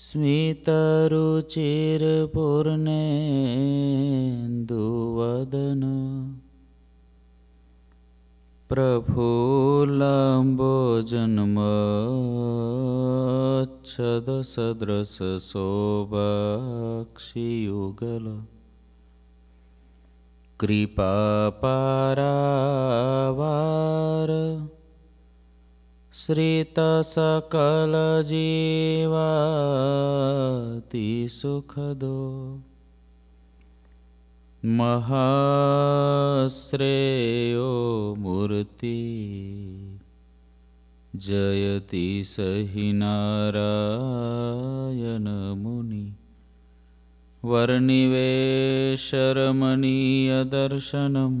स्मितरुचिरपूर्णेन्दुवदन प्रफुल्लम्बोजन्मच्छदसदृशशोभाक्षियुगल कृपापारावार श्रितसकलजीवाति सुखदो महाश्रेयो मूर्ति जयति सहि नारायणमुनि वर्णिवेशरमणीयदर्शनम्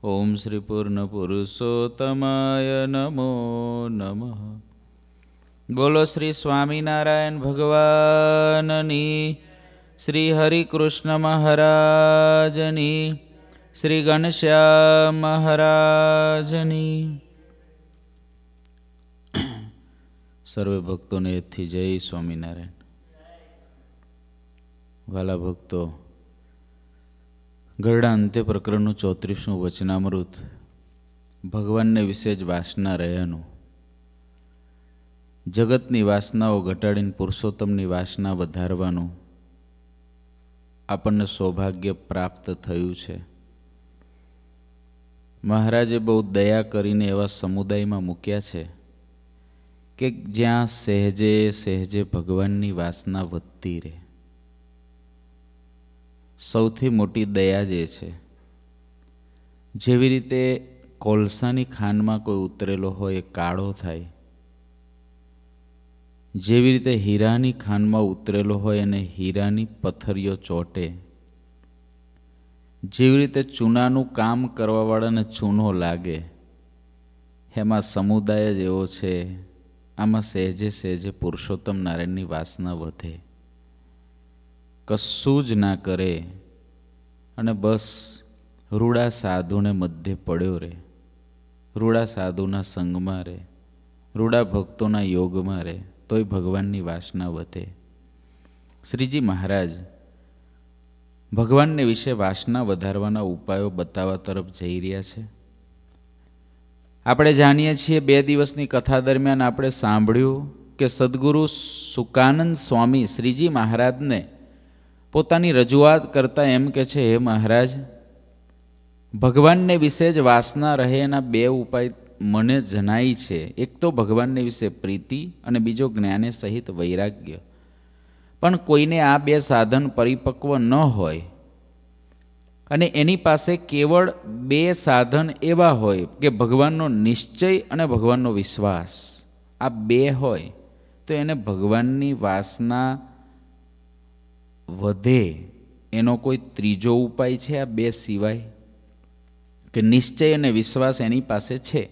ઓમ શ્રી પૂર્ણ પુરુષોત્તમાય નમો નમઃ બોલો શ્રી સ્વામિનારાયણ ભગવાનની શ્રી હરિકૃષ્ણ મહારાજની શ્રી ઘનશ્યામ મહારાજની સર્વે ભક્તોને એથી જય સ્વામિનારાયણ વાલા ભક્તો ગરડા અંતે પ્રકરણનું ચોત્રીસનું વચનામૃત ભગવાનને વિશે જ વાસના રહ્યાનું જગતની વાસનાઓ ઘટાડીને પુરુષોત્તમની વાસના વધારવાનું આપણને સૌભાગ્ય પ્રાપ્ત થયું છે મહારાજે બહુ દયા કરીને એવા સમુદાયમાં મૂક્યા છે કે જ્યાં સહેજે સહેજે ભગવાનની વાસના વધતી રહે સૌથી મોટી દયા જે છે જેવી રીતે કોલસાની ખાંડમાં કોઈ ઉતરેલો હોય એ કાળો થાય જેવી રીતે હીરાની ખાંડમાં ઉતરેલો હોય અને હીરાની પથરીઓ ચોટે જેવી રીતે ચૂનાનું કામ કરવાવાળાને ચૂનો લાગે એમાં સમુદાય જ એવો છે આમાં સહેજે સહેજે પુરુષોત્તમ નારાયણની વાસના વધે કશું જ ના કરે અને બસ રૂડા સાધુને મધ્ય પડ્યો રહે રૂડા સાધુના સંગમાં રહે રૂડા ભક્તોના યોગમાં રહે તોય ભગવાનની વાસના વધે શ્રીજી મહારાજ ભગવાનને વિશે વાસના વધારવાના ઉપાયો બતાવવા તરફ જઈ રહ્યા છે આપણે જાણીએ છીએ બે દિવસની કથા દરમિયાન આપણે સાંભળ્યું કે સદગુરુ સુકાનંદ સ્વામી શ્રીજી મહારાજને પોતાની રજૂઆત કરતાં એમ કે છે હે મહારાજ ભગવાનને વિશે જ વાસના રહે એના બે ઉપાય મને જણાય છે એક તો ભગવાનને વિશે પ્રીતિ અને બીજો જ્ઞાને સહિત વૈરાગ્ય પણ કોઈને આ બે સાધન પરિપક્વ ન હોય અને એની પાસે કેવળ બે સાધન એવા હોય કે ભગવાનનો નિશ્ચય અને ભગવાનનો વિશ્વાસ આ બે હોય તો એને ભગવાનની વાસના વધે એનો કોઈ ત્રીજો ઉપાય છે આ બે સિવાય કે નિશ્ચય અને વિશ્વાસ એની પાસે છે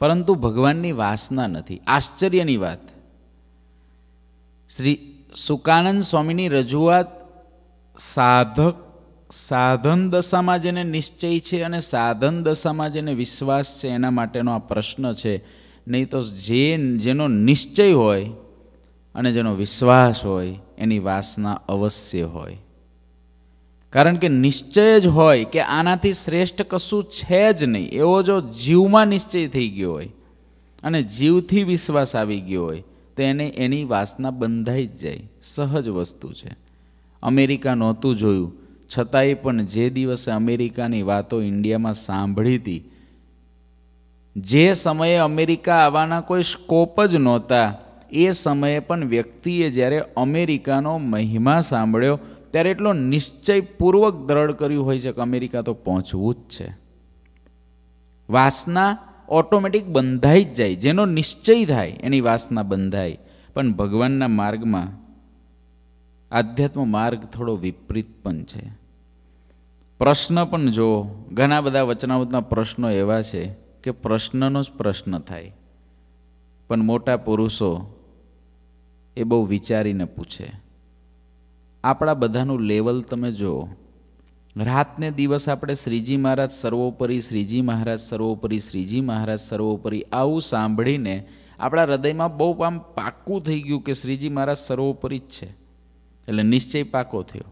પરંતુ ભગવાનની વાસના નથી આશ્ચર્યની વાત શ્રી સુકાનંદ સ્વામીની રજૂઆત સાધક સાધન દશામાં જેને નિશ્ચય છે અને સાધન દશામાં જેને વિશ્વાસ છે એના માટેનો આ પ્રશ્ન છે નહીં તો જે જેનો નિશ્ચય હોય અને જેનો વિશ્વાસ હોય એની વાસના અવશ્ય હોય કારણ કે નિશ્ચય જ હોય કે આનાથી શ્રેષ્ઠ કશું છે જ નહીં એવો જો જીવમાં નિશ્ચય થઈ ગયો હોય અને જીવથી વિશ્વાસ આવી ગયો હોય તો એને એની વાસના બંધાઈ જ જાય સહજ વસ્તુ છે અમેરિકા નહોતું જોયું છતાંય પણ જે દિવસે અમેરિકાની વાતો ઇન્ડિયામાં સાંભળી હતી જે સમયે અમેરિકા આવવાના કોઈ સ્કોપ જ નહોતા એ સમયે પણ વ્યક્તિએ જ્યારે અમેરિકાનો મહિમા સાંભળ્યો ત્યારે એટલો નિશ્ચયપૂર્વક દ્રઢ કર્યું હોય છે કે અમેરિકા તો પહોંચવું જ છે વાસના ઓટોમેટિક બંધાઈ જ જાય જેનો નિશ્ચય થાય એની વાસના બંધાય પણ ભગવાનના માર્ગમાં આધ્યાત્મ માર્ગ થોડો વિપરીત પણ છે પ્રશ્ન પણ જો ઘણા બધા વચનાવતના પ્રશ્નો એવા છે કે પ્રશ્નનો જ પ્રશ્ન થાય પણ મોટા પુરુષો એ બહુ વિચારીને પૂછે આપણા બધાનું લેવલ તમે જુઓ રાતને દિવસ આપણે શ્રીજી મહારાજ સર્વોપરી શ્રીજી મહારાજ સર્વોપરી શ્રીજી મહારાજ સર્વોપરી આવું સાંભળીને આપણા હૃદયમાં બહુ આમ પાક્કું થઈ ગયું કે શ્રીજી મહારાજ સર્વોપરી જ છે એટલે નિશ્ચય પાકો થયો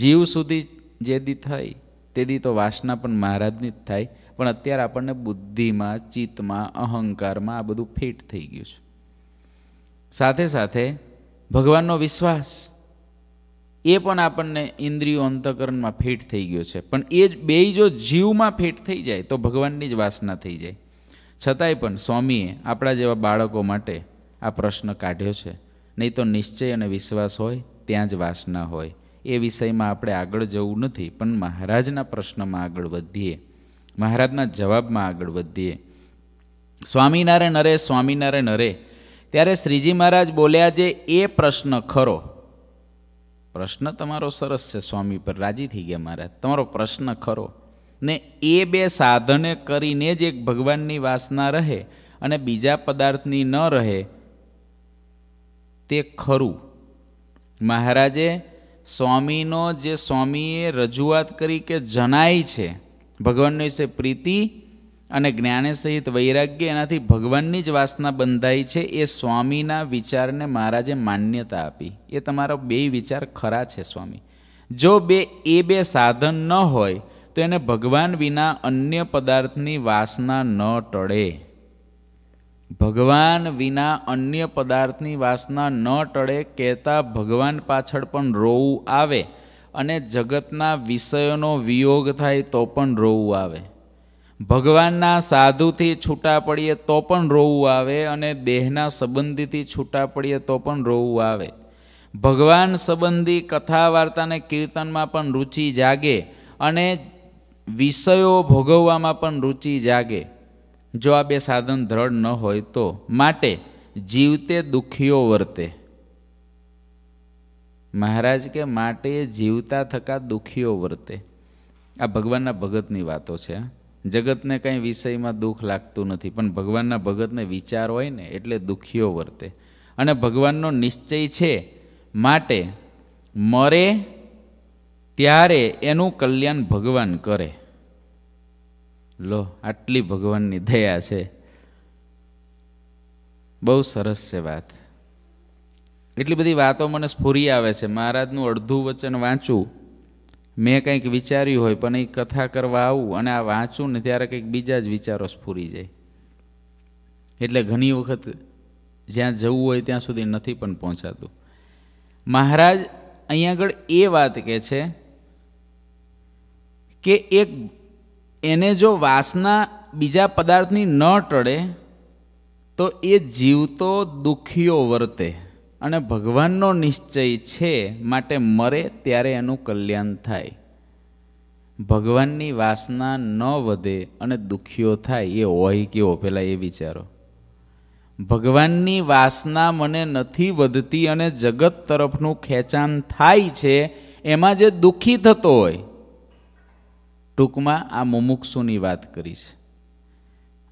જીવ સુધી જે દી થાય તે દી તો વાસના પણ મહારાજની જ થાય પણ અત્યારે આપણને બુદ્ધિમાં ચિત્તમાં અહંકારમાં આ બધું ફિટ થઈ ગયું છે સાથે સાથે ભગવાનનો વિશ્વાસ એ પણ આપણને ઇન્દ્રિયો અંતકરણમાં ફિટ થઈ ગયો છે પણ એ જ બે જો જીવમાં ફિટ થઈ જાય તો ભગવાનની જ વાસના થઈ જાય છતાંય પણ સ્વામીએ આપણા જેવા બાળકો માટે આ પ્રશ્ન કાઢ્યો છે નહીં તો નિશ્ચય અને વિશ્વાસ હોય ત્યાં જ વાસના હોય એ વિષયમાં આપણે આગળ જવું નથી પણ મહારાજના પ્રશ્નમાં આગળ વધીએ મહારાજના જવાબમાં આગળ વધીએ સ્વામિનારાયણ અરે સ્વામિનારાયણ અરે ત્યારે શ્રીજી મહારાજ બોલ્યા જે એ પ્રશ્ન ખરો પ્રશ્ન તમારો સરસ છે સ્વામી પર રાજી થઈ ગયા મહારાજ તમારો પ્રશ્ન ખરો ને એ બે સાધને કરીને જ એક ભગવાનની વાસના રહે અને બીજા પદાર્થની ન રહે તે ખરું મહારાજે સ્વામીનો જે સ્વામીએ રજૂઆત કરી કે જણાય છે ભગવાનની વિશે પ્રીતિ અને જ્ઞાને સહિત વૈરાગ્ય એનાથી ભગવાનની જ વાસના બંધાઈ છે એ સ્વામીના વિચારને મહારાજે માન્યતા આપી એ તમારો બે વિચાર ખરા છે સ્વામી જો બે એ બે સાધન ન હોય તો એને ભગવાન વિના અન્ય પદાર્થની વાસના ન ટળે ભગવાન વિના અન્ય પદાર્થની વાસના ન ટળે કહેતા ભગવાન પાછળ પણ રોવું આવે અને જગતના વિષયોનો વિયોગ થાય તો પણ રોવું આવે ભગવાનના સાધુથી છૂટા પડીએ તો પણ રોવું આવે અને દેહના સંબંધીથી છૂટા પડીએ તો પણ રોવું આવે ભગવાન સંબંધી કથા વાર્તાને કીર્તનમાં પણ રુચિ જાગે અને વિષયો ભોગવવામાં પણ રુચિ જાગે જો આ બે સાધન દ્રઢ ન હોય તો માટે જીવતે દુખીઓ વર્તે મહારાજ કે માટે જીવતા થકા દુઃખીઓ વર્તે આ ભગવાનના ભગતની વાતો છે જગતને કંઈ વિષયમાં દુઃખ લાગતું નથી પણ ભગવાનના ભગતને વિચાર હોય ને એટલે દુઃખીઓ વર્તે અને ભગવાનનો નિશ્ચય છે માટે મરે ત્યારે એનું કલ્યાણ ભગવાન કરે લો આટલી ભગવાનની દયા છે બહુ સરસ છે વાત એટલી બધી વાતો મને સ્ફૂરી આવે છે મહારાજનું અડધું વચન વાંચું મેં કંઈક વિચાર્યું હોય પણ એ કથા કરવા આવું અને આ વાંચું ને ત્યારે કંઈક બીજા જ વિચારો સ્ફૂરી જાય એટલે ઘણી વખત જ્યાં જવું હોય ત્યાં સુધી નથી પણ પહોંચાતું મહારાજ અહીંયા આગળ એ વાત કહે છે કે એક એને જો વાસના બીજા પદાર્થની ન ટળે તો એ જીવતો દુખીઓ વર્તે અને ભગવાનનો નિશ્ચય છે માટે મરે ત્યારે એનું કલ્યાણ થાય ભગવાનની વાસના ન વધે અને દુખ્યો થાય એ હોય કેવો પહેલાં એ વિચારો ભગવાનની વાસના મને નથી વધતી અને જગત તરફનું ખેંચાણ થાય છે એમાં જે દુઃખી થતો હોય ટૂંકમાં આ મુમુક્ષુની વાત કરી છે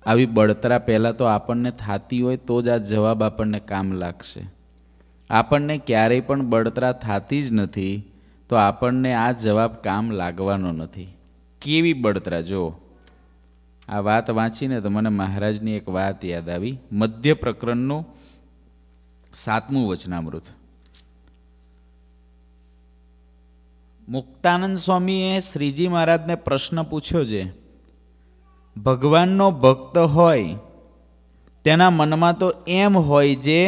આવી બળતરા પહેલાં તો આપણને થતી હોય તો જ આ જવાબ આપણને કામ લાગશે આપણને ક્યારેય પણ બળતરા થતી જ નથી તો આપણને આ જવાબ કામ લાગવાનો નથી કેવી બળતરા જો આ વાત વાંચીને તો મને મહારાજની એક વાત યાદ આવી મધ્ય પ્રકરણનું સાતમું વચનામૃત મુક્તાનંદ સ્વામીએ શ્રીજી મહારાજને પ્રશ્ન પૂછ્યો છે ભગવાનનો ભક્ત હોય તેના મનમાં તો એમ હોય જે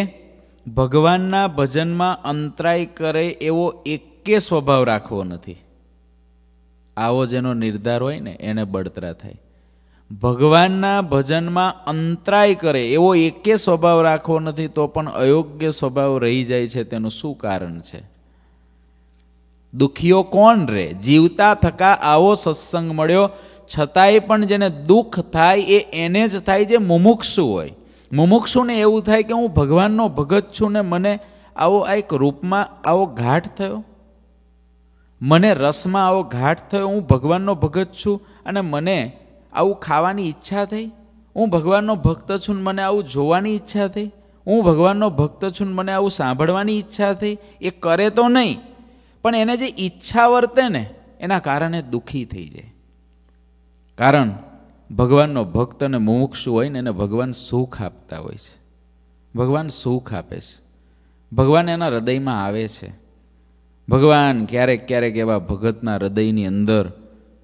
ભગવાનના ભજનમાં અંતરાય કરે એવો એકે સ્વભાવ રાખવો નથી આવો જેનો નિર્ધાર હોય ને એને બળતરા થાય ભગવાનના ભજનમાં અંતરાય કરે એવો એકે સ્વભાવ રાખવો નથી તો પણ અયોગ્ય સ્વભાવ રહી જાય છે તેનું શું કારણ છે દુખીઓ કોણ રહે જીવતા થકા આવો સત્સંગ મળ્યો છતાંય પણ જેને દુઃખ થાય એ એને જ થાય જે મુમુક્ષુ હોય મુમુક્ષુને એવું થાય કે હું ભગવાનનો ભગત છું ને મને આવો આ એક રૂપમાં આવો ઘાટ થયો મને રસમાં આવો ઘાટ થયો હું ભગવાનનો ભગત છું અને મને આવું ખાવાની ઈચ્છા થઈ હું ભગવાનનો ભક્ત છું ને મને આવું જોવાની ઈચ્છા થઈ હું ભગવાનનો ભક્ત છું ને મને આવું સાંભળવાની ઈચ્છા થઈ એ કરે તો નહીં પણ એને જે ઈચ્છા વર્તે ને એના કારણે દુઃખી થઈ જાય કારણ ભગવાનનો ભક્ત અને મુમુક્ષુ હોય ને એને ભગવાન સુખ આપતા હોય છે ભગવાન સુખ આપે છે ભગવાન એના હૃદયમાં આવે છે ભગવાન ક્યારેક ક્યારેક એવા ભગતના હૃદયની અંદર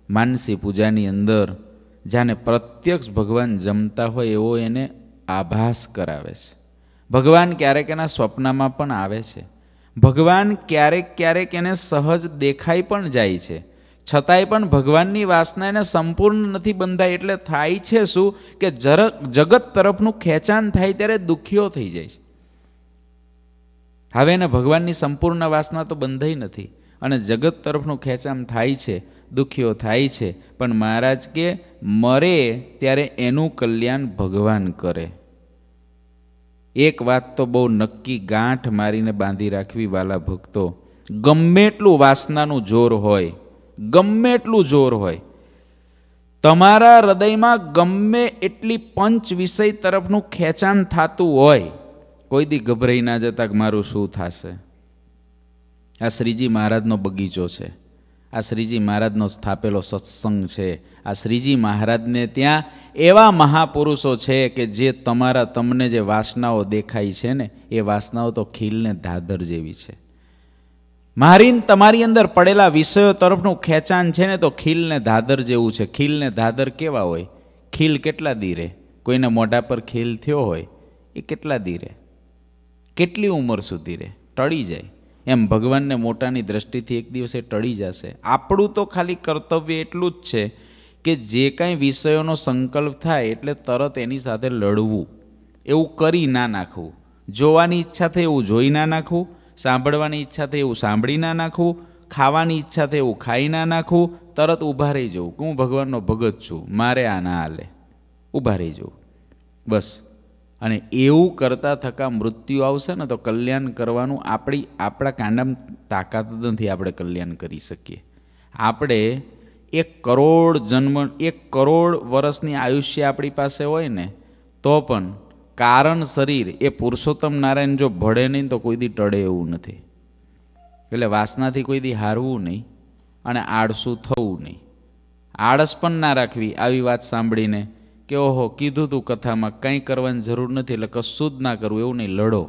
માનસી પૂજાની અંદર જાને પ્રત્યક્ષ ભગવાન જમતા હોય એવો એને આભાસ કરાવે છે ભગવાન ક્યારેક એના સ્વપ્નમાં પણ આવે છે ભગવાન ક્યારેક ક્યારેક એને સહજ દેખાઈ પણ જાય છે છતાંય પણ ભગવાનની વાસના એને સંપૂર્ણ નથી બંધાય એટલે થાય છે શું કે જર જગત તરફનું ખેંચાણ થાય ત્યારે દુખ્યો થઈ જાય છે હવે એને ભગવાનની સંપૂર્ણ વાસના તો બંધાઈ નથી અને જગત તરફનું ખેંચાણ થાય છે દુખ્યો થાય છે પણ મહારાજ કે મરે ત્યારે એનું કલ્યાણ ભગવાન કરે એક વાત તો બહુ નક્કી ગાંઠ મારીને બાંધી રાખવી વાલા ભક્તો ગમે એટલું વાસનાનું જોર હોય ગમે એટલું જોર હોય તમારા હૃદયમાં ગમે એટલી પંચ વિષય તરફનું ખેંચાણ થતું હોય કોઈ દી ગભરાઈ ના જતા કે મારું શું થશે આ શ્રીજી મહારાજનો બગીચો છે આ શ્રીજી મહારાજનો સ્થાપેલો સત્સંગ છે આ શ્રીજી મહારાજને ત્યાં એવા મહાપુરુષો છે કે જે તમારા તમને જે વાસનાઓ દેખાય છે ને એ વાસનાઓ તો ખીલને ધાદર જેવી છે મારીન તમારી અંદર પડેલા વિષયો તરફનું ખેંચાણ છે ને તો ખીલને ધાદર જેવું છે ખીલને ધાદર કેવા હોય ખીલ કેટલા દીરે કોઈને મોઢા પર ખીલ થયો હોય એ કેટલા દીરે કેટલી ઉંમર સુધી રહે ટળી જાય એમ ભગવાનને મોટાની દ્રષ્ટિથી એક દિવસે ટળી જશે આપણું તો ખાલી કર્તવ્ય એટલું જ છે કે જે કાંઈ વિષયોનો સંકલ્પ થાય એટલે તરત એની સાથે લડવું એવું કરી ના નાખવું જોવાની ઈચ્છા થાય એવું જોઈ ના નાખવું સાંભળવાની ઈચ્છા થાય એવું સાંભળી ના નાખવું ખાવાની ઈચ્છા થાય એવું ખાઈ ના નાખવું તરત ઊભા રહી જવું કે હું ભગવાનનો ભગત છું મારે આ ના હાલે ઊભા રહી જવું બસ અને એવું કરતાં થકા મૃત્યુ આવશે ને તો કલ્યાણ કરવાનું આપણી આપણા કાંડામાં તાકાત નથી આપણે કલ્યાણ કરી શકીએ આપણે એક કરોડ જન્મ એક કરોડ વર્ષની આયુષ્ય આપણી પાસે હોય ને તો પણ કારણ શરીર એ પુરુષોત્તમ નારાયણ જો ભળે નહીં તો કોઈ દી ટળે એવું નથી એટલે વાસનાથી કોઈ દી હારવું નહીં અને આળસું થવું નહીં આળસ પણ ના રાખવી આવી વાત સાંભળીને કે ઓહો કીધું તું કથામાં કંઈ કરવાની જરૂર નથી એટલે કશું જ ના કરવું એવું નહીં લડો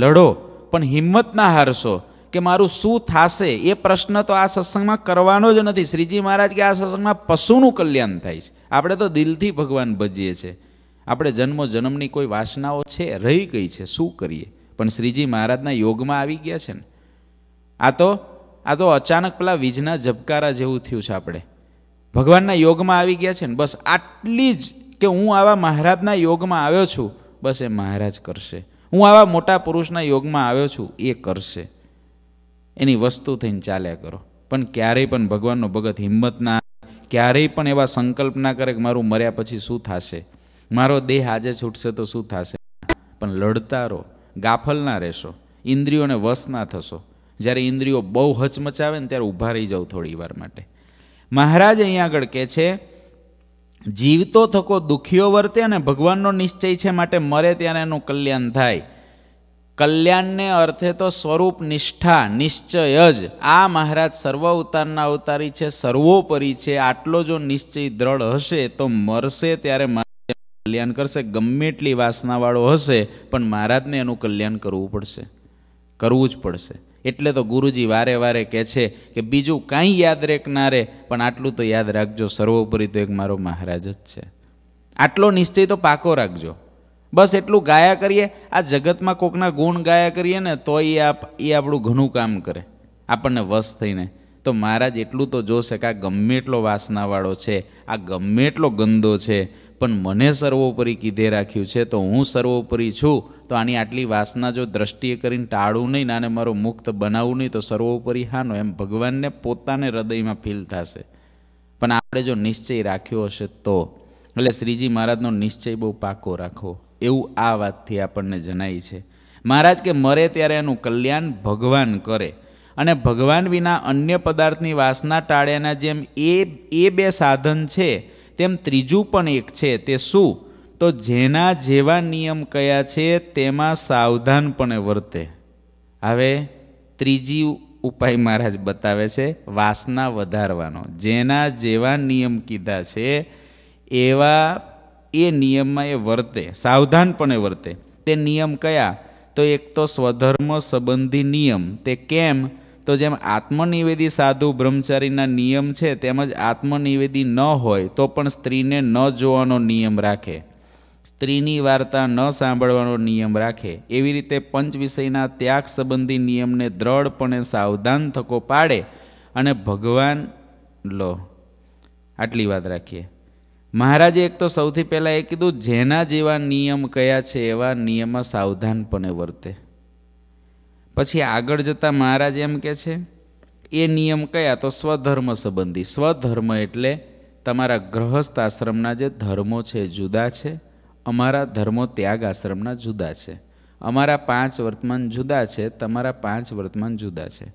લડો પણ હિંમત ના હારશો કે મારું શું થશે એ પ્રશ્ન તો આ સત્સંગમાં કરવાનો જ નથી શ્રીજી મહારાજ કે આ સત્સંગમાં પશુનું કલ્યાણ થાય છે આપણે તો દિલથી ભગવાન ભજીએ છીએ આપણે જન્મો જન્મની કોઈ વાસનાઓ છે રહી ગઈ છે શું કરીએ પણ શ્રીજી મહારાજના યોગમાં આવી ગયા છે ને આ તો આ તો અચાનક પેલા વીજના ઝબકારા જેવું થયું છે આપણે ભગવાનના યોગમાં આવી ગયા છે ને બસ આટલી જ કે હું આવા મહારાજના યોગમાં આવ્યો છું બસ એ મહારાજ કરશે હું આવા મોટા પુરુષના યોગમાં આવ્યો છું એ કરશે એની વસ્તુ થઈને ચાલ્યા કરો પણ ક્યારેય પણ ભગવાનનો ભગત હિંમત ના ક્યારેય પણ એવા સંકલ્પ ના કરે કે મારું મર્યા પછી શું થશે મારો દેહ આજે છૂટશે તો શું થશે પણ લડતા રહો ગાફલ ના રહેશો ઇન્દ્રિયોને વશ ના થશો જ્યારે ઇન્દ્રિયો બહુ હચમચાવે ને ત્યારે ઊભા રહી જાઓ થોડી વાર માટે મહારાજ અહીંયા આગળ કહે છે જીવતો થકો દુખીઓ વર્તે અને ભગવાનનો નિશ્ચય છે માટે મરે ત્યારે એનું કલ્યાણ થાય કલ્યાણને અર્થે તો સ્વરૂપ નિષ્ઠા નિશ્ચય જ આ મહારાજ સર્વ અવતારના અવતારી છે સર્વોપરી છે આટલો જો નિશ્ચય દ્રઢ હશે તો મરશે ત્યારે કલ્યાણ કરશે ગમે એટલી વાસનાવાળો હશે પણ મહારાજને એનું કલ્યાણ કરવું પડશે કરવું જ પડશે એટલે તો ગુરુજી વારે વારે કહે છે કે બીજું કાંઈ યાદ રેક રે પણ આટલું તો યાદ રાખજો સર્વોપરી તો એક મારો મહારાજ જ છે આટલો નિશ્ચય તો પાકો રાખજો બસ એટલું ગાયા કરીએ આ જગતમાં કોકના ગુણ ગાયા કરીએ ને તો એ આપ એ આપણું ઘણું કામ કરે આપણને વશ થઈને તો મહારાજ એટલું તો જોશે કે આ ગમે એટલો વાસનાવાળો છે આ ગમે એટલો ગંદો છે પણ મને સર્વોપરી કીધે રાખ્યું છે તો હું સર્વોપરી છું તો આની આટલી વાસના જો દ્રષ્ટિએ કરીને ટાળું નહીં ને આને મારો મુક્ત બનાવવું નહીં તો સર્વોપરી હાનો એમ ભગવાનને પોતાને હૃદયમાં ફીલ થશે પણ આપણે જો નિશ્ચય રાખ્યો હશે તો એટલે શ્રીજી મહારાજનો નિશ્ચય બહુ પાકો રાખો એવું આ વાતથી આપણને જણાય છે મહારાજ કે મરે ત્યારે એનું કલ્યાણ ભગવાન કરે અને ભગવાન વિના અન્ય પદાર્થની વાસના ટાળ્યાના જેમ એ એ બે સાધન છે તેમ ત્રીજું પણ એક છે તે શું તો જેના જેવા નિયમ કયા છે તેમાં સાવધાનપણે વર્તે હવે ત્રીજી ઉપાય મહારાજ બતાવે છે વાસના વધારવાનો જેના જેવા નિયમ કીધા છે એવા એ નિયમમાં એ વર્તે સાવધાનપણે વર્તે તે નિયમ કયા તો એક તો સ્વધર્મ સંબંધી નિયમ તે કેમ તો જેમ આત્મનિવેદી સાધુ બ્રહ્મચારીના નિયમ છે તેમજ આત્મનિવેદી ન હોય તો પણ સ્ત્રીને ન જોવાનો નિયમ રાખે સ્ત્રીની વાર્તા ન સાંભળવાનો નિયમ રાખે એવી રીતે પંચ વિષયના ત્યાગ સંબંધી નિયમને દ્રઢપણે સાવધાન થકો પાડે અને ભગવાન લો આટલી વાત રાખીએ મહારાજે એક તો સૌથી પહેલાં એ કીધું જેના જેવા નિયમ કયા છે એવા નિયમમાં સાવધાનપણે વર્તે પછી આગળ જતાં મહારાજ એમ કે છે એ નિયમ કયા તો સ્વધર્મ સંબંધી સ્વધર્મ એટલે તમારા ગ્રહસ્થ આશ્રમના જે ધર્મો છે જુદા છે અમારા ધર્મો ત્યાગ આશ્રમના જુદા છે અમારા પાંચ વર્તમાન જુદા છે તમારા પાંચ વર્તમાન જુદા છે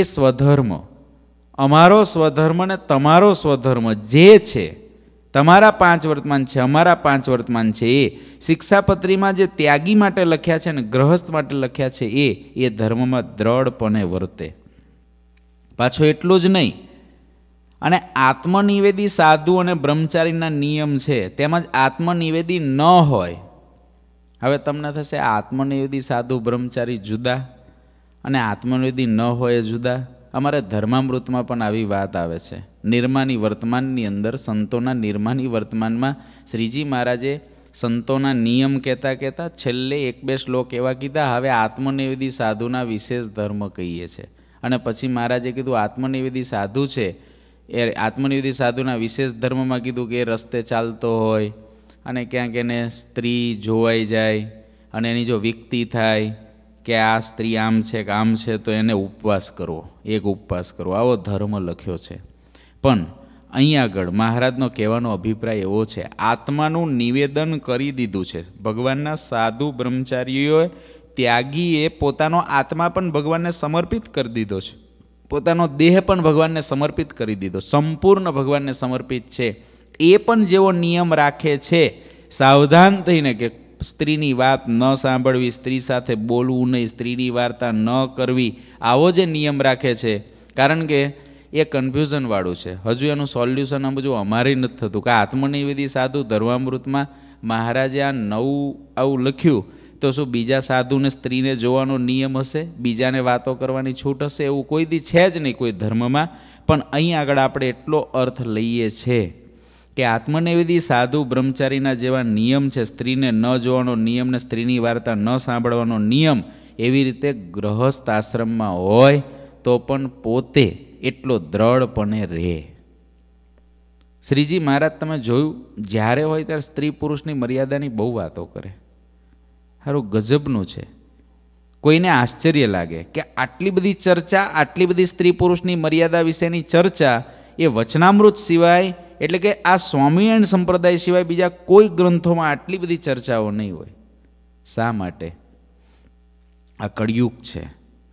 એ સ્વધર્મ અમારો સ્વધર્મ ને તમારો સ્વધર્મ જે છે તમારા પાંચ વર્તમાન છે અમારા પાંચ વર્તમાન છે એ શિક્ષાપત્રીમાં જે ત્યાગી માટે લખ્યા છે ને ગ્રહસ્થ માટે લખ્યા છે એ એ ધર્મમાં દ્રઢપણે વર્તે પાછો એટલું જ નહીં અને આત્મનિવેદી સાધુ અને બ્રહ્મચારીના નિયમ છે તેમજ આત્મનિવેદી ન હોય હવે તમને થશે આત્મનિવેદી સાધુ બ્રહ્મચારી જુદા અને આત્મનિવેદી ન હોય જુદા અમારે ધર્મામૃતમાં પણ આવી વાત આવે છે નિર્માની વર્તમાનની અંદર સંતોના નિર્માની વર્તમાનમાં શ્રીજી મહારાજે સંતોના નિયમ કહેતા કહેતા છેલ્લે એક બે શ્લોક એવા કીધા હવે આત્મનિવેદી સાધુના વિશેષ ધર્મ કહીએ છે અને પછી મહારાજે કીધું આત્મનિવેદી સાધુ છે એ આત્મનિવેદી સાધુના વિશેષ ધર્મમાં કીધું કે એ રસ્તે ચાલતો હોય અને ક્યાંક એને સ્ત્રી જોવાઈ જાય અને એની જો વિકતી થાય કે આ સ્ત્રી આમ છે કે આમ છે તો એને ઉપવાસ કરવો એક ઉપવાસ કરવો આવો ધર્મ લખ્યો છે પણ અહીં આગળ મહારાજનો કહેવાનો અભિપ્રાય એવો છે આત્માનું નિવેદન કરી દીધું છે ભગવાનના સાધુ બ્રહ્મચારીઓએ ત્યાગીએ પોતાનો આત્મા પણ ભગવાનને સમર્પિત કરી દીધો છે પોતાનો દેહ પણ ભગવાનને સમર્પિત કરી દીધો સંપૂર્ણ ભગવાનને સમર્પિત છે એ પણ જેવો નિયમ રાખે છે સાવધાન થઈને કે સ્ત્રીની વાત ન સાંભળવી સ્ત્રી સાથે બોલવું નહીં સ્ત્રીની વાર્તા ન કરવી આવો જે નિયમ રાખે છે કારણ કે એ કન્ફ્યુઝનવાળું છે હજુ એનું સોલ્યુશન આ બધું અમારે નથી થતું કે આત્મનિવેદી સાધુ ધર્મામૃતમાં મહારાજે આ નવું આવું લખ્યું તો શું બીજા સાધુને સ્ત્રીને જોવાનો નિયમ હશે બીજાને વાતો કરવાની છૂટ હશે એવું કોઈ દી છે જ નહીં કોઈ ધર્મમાં પણ અહીં આગળ આપણે એટલો અર્થ લઈએ છે કે આત્મનિવેદી સાધુ બ્રહ્મચારીના જેવા નિયમ છે સ્ત્રીને ન જોવાનો નિયમ ને સ્ત્રીની વાર્તા ન સાંભળવાનો નિયમ એવી રીતે ગ્રહસ્થ આશ્રમમાં હોય તો પણ પોતે એટલો દ્રઢપણે રહે શ્રીજી મહારાજ તમે જોયું જ્યારે હોય ત્યારે સ્ત્રી પુરુષની મર્યાદાની બહુ વાતો કરે સારું ગજબનું છે કોઈને આશ્ચર્ય લાગે કે આટલી બધી ચર્ચા આટલી બધી સ્ત્રી પુરુષની મર્યાદા વિશેની ચર્ચા એ વચનામૃત સિવાય એટલે કે આ સ્વામિનારાયણ સંપ્રદાય સિવાય બીજા કોઈ ગ્રંથોમાં આટલી બધી ચર્ચાઓ નહીં હોય શા માટે આ કળિયુગ છે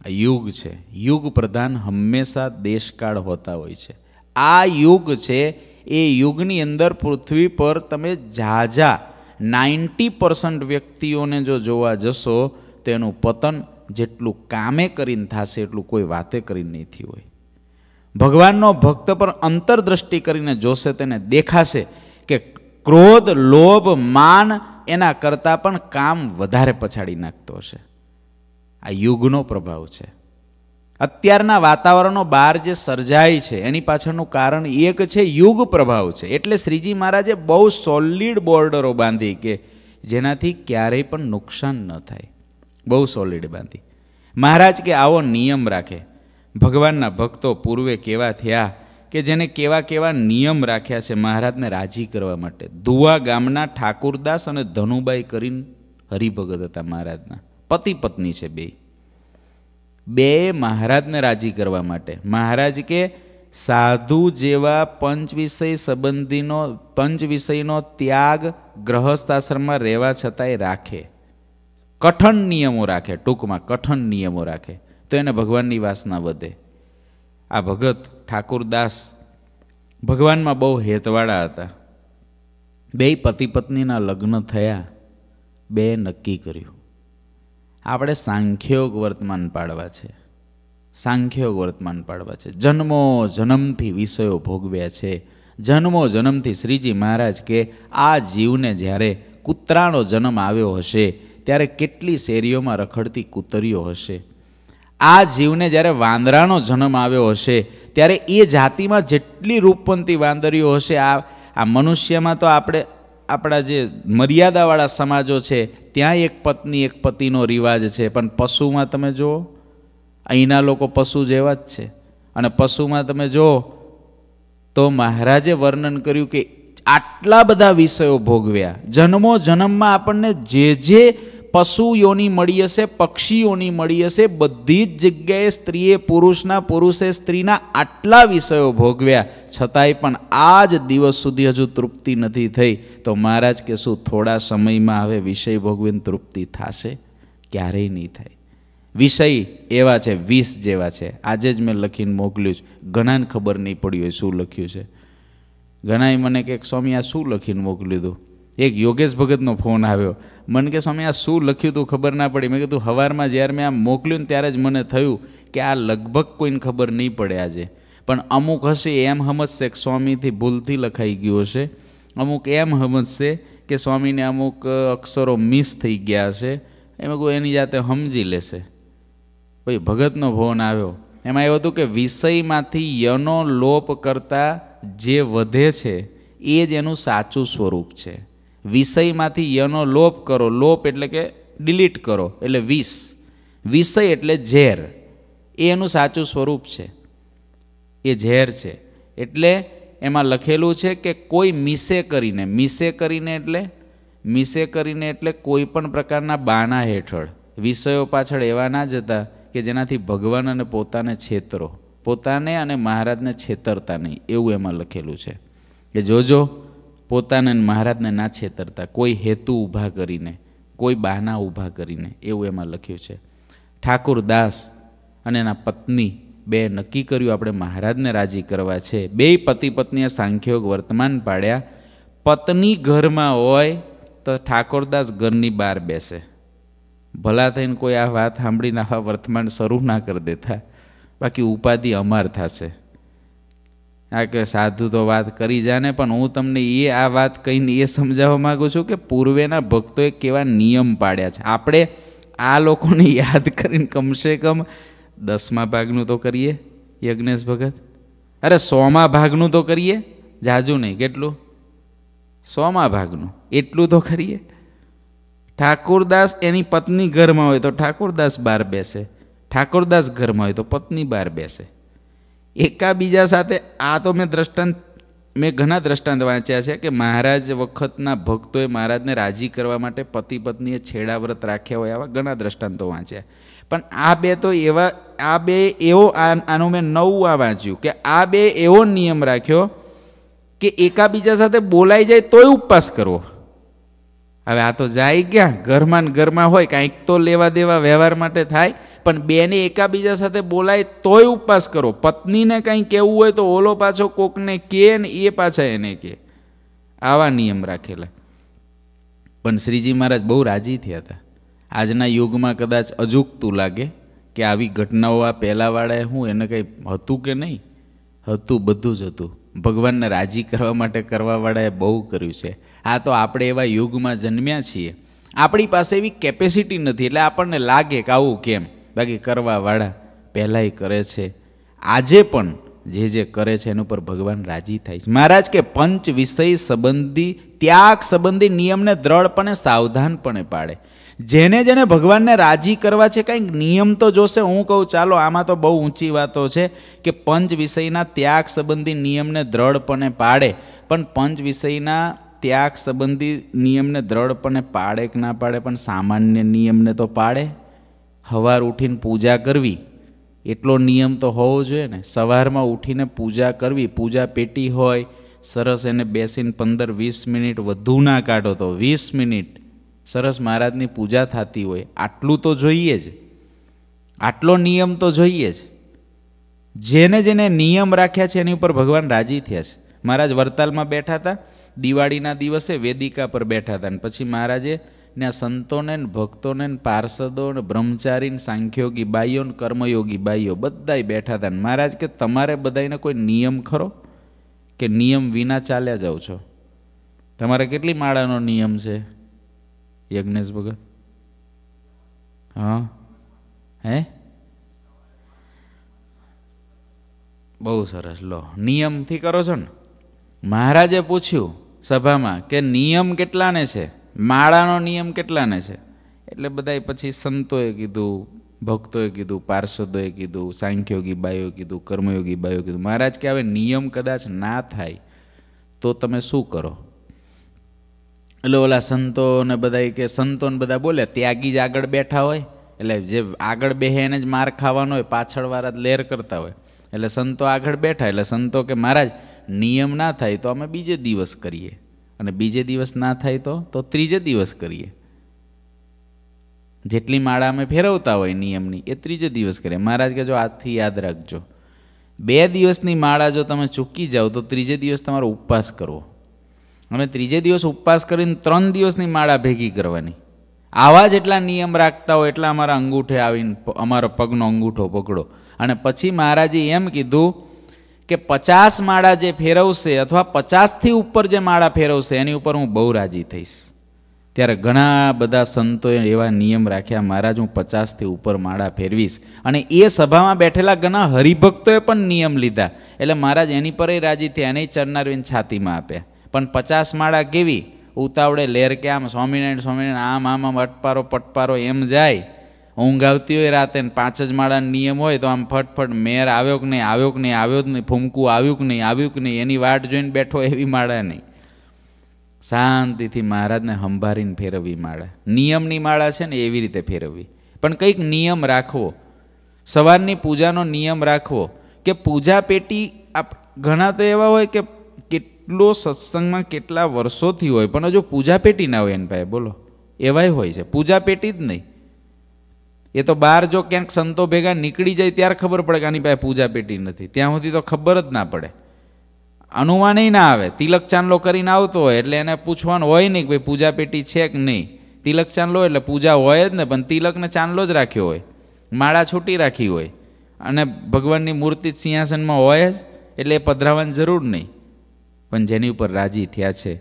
આ યુગ છે યુગ પ્રધાન હંમેશા દેશકાળ હોતા હોય છે આ યુગ છે એ યુગની અંદર પૃથ્વી પર તમે ઝાઝા નાઇન્ટી પર્સન્ટ વ્યક્તિઓને જો જોવા જશો તેનું પતન જેટલું કામે કરીને થશે એટલું કોઈ વાતે કરીને નહીંથી હોય ભગવાનનો ભક્ત પર અંતરદ્રષ્ટિ કરીને જોશે તેને દેખાશે કે ક્રોધ લોભ માન એના કરતાં પણ કામ વધારે પછાડી નાખતો હશે આ યુગનો પ્રભાવ છે અત્યારના વાતાવરણનો બહાર જે સર્જાય છે એની પાછળનું કારણ એક છે યુગ પ્રભાવ છે એટલે શ્રીજી મહારાજે બહુ સોલિડ બોર્ડરો બાંધી કે જેનાથી ક્યારેય પણ નુકસાન ન થાય બહુ સોલિડ બાંધી મહારાજ કે આવો નિયમ રાખે ભગવાનના ભક્તો પૂર્વે કેવા થયા કે જેને કેવા કેવા નિયમ રાખ્યા છે મહારાજને રાજી કરવા માટે ધુવા ગામના ઠાકુરદાસ અને ધનુબાઈ કરીને હરિભગત હતા મહારાજના પતિ પત્ની છે બે બે મહારાજને રાજી કરવા માટે મહારાજ કે સાધુ જેવા પંચ વિષય સંબંધીનો પંચ વિષયનો ત્યાગ ગ્રહસ્થ આશ્રમમાં રહેવા છતાંય રાખે કઠણ નિયમો રાખે ટૂંકમાં કઠણ નિયમો રાખે તો એને ભગવાનની વાસના વધે આ ભગત ઠાકુરદાસ ભગવાનમાં બહુ હેતવાળા હતા બે પતિ પત્નીના લગ્ન થયા બે નક્કી કર્યું આપણે સાંખ્યોગ વર્તમાન પાડવા છે સાંખ્યોગ વર્તમાન પાડવા છે જન્મો જન્મથી વિષયો ભોગવ્યા છે જન્મો જન્મથી શ્રીજી મહારાજ કે આ જીવને જ્યારે કૂતરાનો જન્મ આવ્યો હશે ત્યારે કેટલી શેરીઓમાં રખડતી કૂતરીઓ હશે આ જીવને જ્યારે વાંદરાનો જન્મ આવ્યો હશે ત્યારે એ જાતિમાં જેટલી રૂપપંથી વાંદરીઓ હશે આ આ મનુષ્યમાં તો આપણે આપણા જે મર્યાદાવાળા સમાજો છે ત્યાં એક પત્ની એક પતિનો રિવાજ છે પણ પશુમાં તમે જુઓ અહીંના લોકો પશુ જેવા જ છે અને પશુમાં તમે જુઓ તો મહારાજે વર્ણન કર્યું કે આટલા બધા વિષયો ભોગવ્યા જન્મો જન્મમાં આપણને જે જે પશુઓની મળી હશે પક્ષીઓની મળી હશે બધી જ જગ્યાએ સ્ત્રીએ પુરુષના પુરુષે સ્ત્રીના આટલા વિષયો ભોગવ્યા છતાંય પણ આ જ દિવસ સુધી હજુ તૃપ્તિ નથી થઈ તો મહારાજ કે શું થોડા સમયમાં હવે વિષય ભોગવીને તૃપ્તિ થશે ક્યારેય નહીં થાય વિષય એવા છે વીસ જેવા છે આજે જ મેં લખીને મોકલ્યું છે ઘણાને ખબર નહીં પડી હોય શું લખ્યું છે ઘણાએ મને કે સ્વામી આ શું લખીને મોકલ્યું હતું એક યોગેશ ભગતનો ફોન આવ્યો મને કે સ્વામી આ શું લખ્યું હતું ખબર ના પડી મેં કીધું હવારમાં જ્યારે મેં આ મોકલ્યું ને ત્યારે જ મને થયું કે આ લગભગ કોઈને ખબર નહીં પડે આજે પણ અમુક હશે એમ સમજશે કે સ્વામીથી ભૂલથી લખાઈ ગયું હશે અમુક એમ સમજશે કે સ્વામીને અમુક અક્ષરો મિસ થઈ ગયા હશે એમાં કોઈ એની જાતે સમજી લેશે ભાઈ ભગતનો ફોન આવ્યો એમાં એવું હતું કે વિષયમાંથી યનો લોપ કરતાં જે વધે છે એ જ એનું સાચું સ્વરૂપ છે વિષયમાંથી યનો લોપ કરો લોપ એટલે કે ડિલીટ કરો એટલે વિષ વિષય એટલે ઝેર એ એનું સાચું સ્વરૂપ છે એ ઝેર છે એટલે એમાં લખેલું છે કે કોઈ મિસે કરીને મિસે કરીને એટલે મિસે કરીને એટલે કોઈ પણ પ્રકારના બાના હેઠળ વિષયો પાછળ એવા ના જતા કે જેનાથી ભગવાન અને પોતાને છેતરો પોતાને અને મહારાજને છેતરતા નહીં એવું એમાં લખેલું છે કે જોજો પોતાને મહારાજને ના છેતરતા કોઈ હેતુ ઊભા કરીને કોઈ બહાના ઊભા કરીને એવું એમાં લખ્યું છે ઠાકુર દાસ અને એના પત્ની બે નક્કી કર્યું આપણે મહારાજને રાજી કરવા છે બે પતિ પત્નીએ સાંખ્યોગ વર્તમાન પાડ્યા પત્ની ઘરમાં હોય તો ઠાકોરદાસ ઘરની બહાર બેસે ભલા થઈને કોઈ આ વાત સાંભળીને આવા વર્તમાન શરૂ ના કરી દેતા બાકી ઉપાધિ અમાર થશે આ કે સાધુ તો વાત કરી જાને પણ હું તમને એ આ વાત કહીને એ સમજાવવા માગું છું કે પૂર્વેના ભક્તોએ કેવા નિયમ પાડ્યા છે આપણે આ લોકોને યાદ કરીને કમસે કમ દસમા ભાગનું તો કરીએ યજ્ઞેશ ભગત અરે સોમાં ભાગનું તો કરીએ જાજુ નહીં કેટલું સોમા ભાગનું એટલું તો કરીએ ઠાકુરદાસ એની પત્ની ઘરમાં હોય તો ઠાકોરદાસ બહાર બેસે ઠાકોરદાસ ઘરમાં હોય તો પત્ની બહાર બેસે એકાબીજા સાથે આ તો મેં દ્રષ્ટાંત મેં ઘણા દ્રષ્ટાંત વાંચ્યા છે કે મહારાજ વખતના ભક્તોએ મહારાજને રાજી કરવા માટે પતિ પત્નીએ છેડાવ્રત રાખ્યા હોય આવા ઘણા દ્રષ્ટાંતો વાંચ્યા પણ આ બે તો એવા આ બે એવો આનું મેં નવું આ વાંચ્યું કે આ બે એવો નિયમ રાખ્યો કે એકાબીજા સાથે બોલાઈ જાય તોય ઉપવાસ કરવો હવે આ તો જાય ક્યાં ઘરમાં ઘરમાં હોય કાંઈક તો લેવા દેવા વ્યવહાર માટે થાય પણ બેને એકાબીજા સાથે બોલાય તોય ઉપવાસ કરો પત્નીને કંઈ કહેવું હોય તો ઓલો પાછો કોકને કે ને એ પાછા એને કે આવા નિયમ રાખેલા પણ શ્રીજી મહારાજ બહુ રાજી થયા હતા આજના યુગમાં કદાચ અજુકતું લાગે કે આવી ઘટનાઓ આ પહેલાંવાળાએ હું એને કંઈ હતું કે નહીં હતું બધું જ હતું ભગવાનને રાજી કરવા માટે કરવાવાળાએ બહુ કર્યું છે આ તો આપણે એવા યુગમાં જન્મ્યા છીએ આપણી પાસે એવી કેપેસિટી નથી એટલે આપણને લાગે કે આવું કેમ બાકી કરવાવાળા પહેલાંય કરે છે આજે પણ જે જે કરે છે એનું પર ભગવાન રાજી થાય છે મહારાજ કે પંચ વિષય સંબંધી ત્યાગ સંબંધી નિયમને દ્રઢપણે સાવધાનપણે પાડે જેને જેને ભગવાનને રાજી કરવા છે કંઈક નિયમ તો જોશે હું કહું ચાલો આમાં તો બહુ ઊંચી વાતો છે કે પંચ વિષયના ત્યાગ સંબંધી નિયમને દ્રઢપણે પાડે પણ પંચ વિષયના ત્યાગ સંબંધી નિયમને દ્રઢપણે પાડે કે ના પાડે પણ સામાન્ય નિયમને તો પાડે સવાર ઉઠીને પૂજા કરવી એટલો નિયમ તો હોવો જોઈએ ને સવારમાં ઉઠીને પૂજા કરવી પૂજા પેટી હોય સરસ એને બેસીને પંદર વીસ મિનિટ વધુ ના કાઢો તો વીસ મિનિટ સરસ મહારાજની પૂજા થતી હોય આટલું તો જોઈએ જ આટલો નિયમ તો જોઈએ જ જેને જેને નિયમ રાખ્યા છે એની ઉપર ભગવાન રાજી થયા છે મહારાજ વરતાલમાં બેઠા હતા દિવાળીના દિવસે વેદિકા પર બેઠા હતા અને પછી મહારાજે ને આ સંતોને ને ભક્તોને ને પાર્ષદો ને બ્રહ્મચારી ને સાંખ્યોગી બાઈઓ ને કર્મયોગી બાઈઓ બધાય બેઠા હતા મહારાજ કે તમારે બધાને કોઈ નિયમ ખરો કે નિયમ વિના ચાલ્યા જાઓ છો તમારે કેટલી માળાનો નિયમ છે યજ્ઞેશ ભગત હા હે બહુ સરસ લો નિયમથી કરો છો ને મહારાજે પૂછ્યું સભામાં કે નિયમ કેટલાને છે માળાનો નિયમ કેટલાને છે એટલે બધાએ પછી સંતોએ કીધું ભક્તોએ કીધું પાર્ષદોએ કીધું સાંખ્યોગી બાયો કીધું કર્મયોગી બાયો કીધું મહારાજ કે હવે નિયમ કદાચ ના થાય તો તમે શું કરો એટલે ઓલા સંતો ને બધા કે સંતો ને બધા બોલે ત્યાગી જ આગળ બેઠા હોય એટલે જે આગળ બેહે એને જ માર ખાવાનો હોય પાછળવાળા જ લેર કરતા હોય એટલે સંતો આગળ બેઠા એટલે સંતો કે મહારાજ નિયમ ના થાય તો અમે બીજે દિવસ કરીએ અને બીજે દિવસ ના થાય તો તો ત્રીજે દિવસ કરીએ જેટલી માળા અમે ફેરવતા હોય નિયમની એ ત્રીજે દિવસ કરીએ મહારાજ કે જો આજથી યાદ રાખજો બે દિવસની માળા જો તમે ચૂકી જાઓ તો ત્રીજે દિવસ તમારો ઉપવાસ કરવો અને ત્રીજે દિવસ ઉપવાસ કરીને ત્રણ દિવસની માળા ભેગી કરવાની આવા જેટલા નિયમ રાખતા હોય એટલા અમારા અંગૂઠે આવીને અમારો પગનો અંગૂઠો પકડો અને પછી મહારાજે એમ કીધું કે પચાસ માળા જે ફેરવશે અથવા પચાસથી ઉપર જે માળા ફેરવશે એની ઉપર હું બહુ રાજી થઈશ ત્યારે ઘણા બધા સંતોએ એવા નિયમ રાખ્યા મહારાજ હું પચાસથી ઉપર માળા ફેરવીશ અને એ સભામાં બેઠેલા ઘણા હરિભક્તોએ પણ નિયમ લીધા એટલે મહારાજ એની પર રાજી થયા એને ચરનારવીન છાતીમાં આપ્યા પણ પચાસ માળા કેવી ઉતાવળે લેર કે આમ સ્વામિનારાયણ સ્વામિનારાયણ આમ આમ આમ અટપારો પટપારો એમ જાય ઊંઘ આવતી હોય રાતે પાંચ જ માળાના નિયમ હોય તો આમ ફટફટ મેર આવ્યો કે નહીં આવ્યો કે નહીં આવ્યો જ નહીં ફૂમકું આવ્યું કે નહીં આવ્યું કે નહીં એની વાટ જોઈને બેઠો એવી માળા નહીં શાંતિથી મહારાજને સંભાળીને ફેરવવી માળા નિયમની માળા છે ને એવી રીતે ફેરવવી પણ કંઈક નિયમ રાખવો સવારની પૂજાનો નિયમ રાખવો કે પૂજા પેટી આપ ઘણા તો એવા હોય કે કેટલો સત્સંગમાં કેટલા વર્ષોથી હોય પણ હજુ પૂજા પેટી ના હોય એની પાસે બોલો એવાય હોય છે પૂજા પેટી જ નહીં એ તો બહાર જો ક્યાંક સંતો ભેગા નીકળી જાય ત્યારે ખબર પડે કે આની પાસે પૂજા પેટી નથી ત્યાં સુધી તો ખબર જ ના પડે અનુમાન ના આવે તિલક ચાંદલો કરીને આવતો હોય એટલે એને પૂછવાનું હોય નહીં કે ભાઈ પૂજા પેટી છે કે નહીં તિલક ચાંદલો એટલે પૂજા હોય જ ને પણ તિલકને ચાંદલો જ રાખ્યો હોય માળા છૂટી રાખી હોય અને ભગવાનની મૂર્તિ જ સિંહાસનમાં હોય જ એટલે એ પધરાવાની જરૂર નહીં પણ જેની ઉપર રાજી થયા છે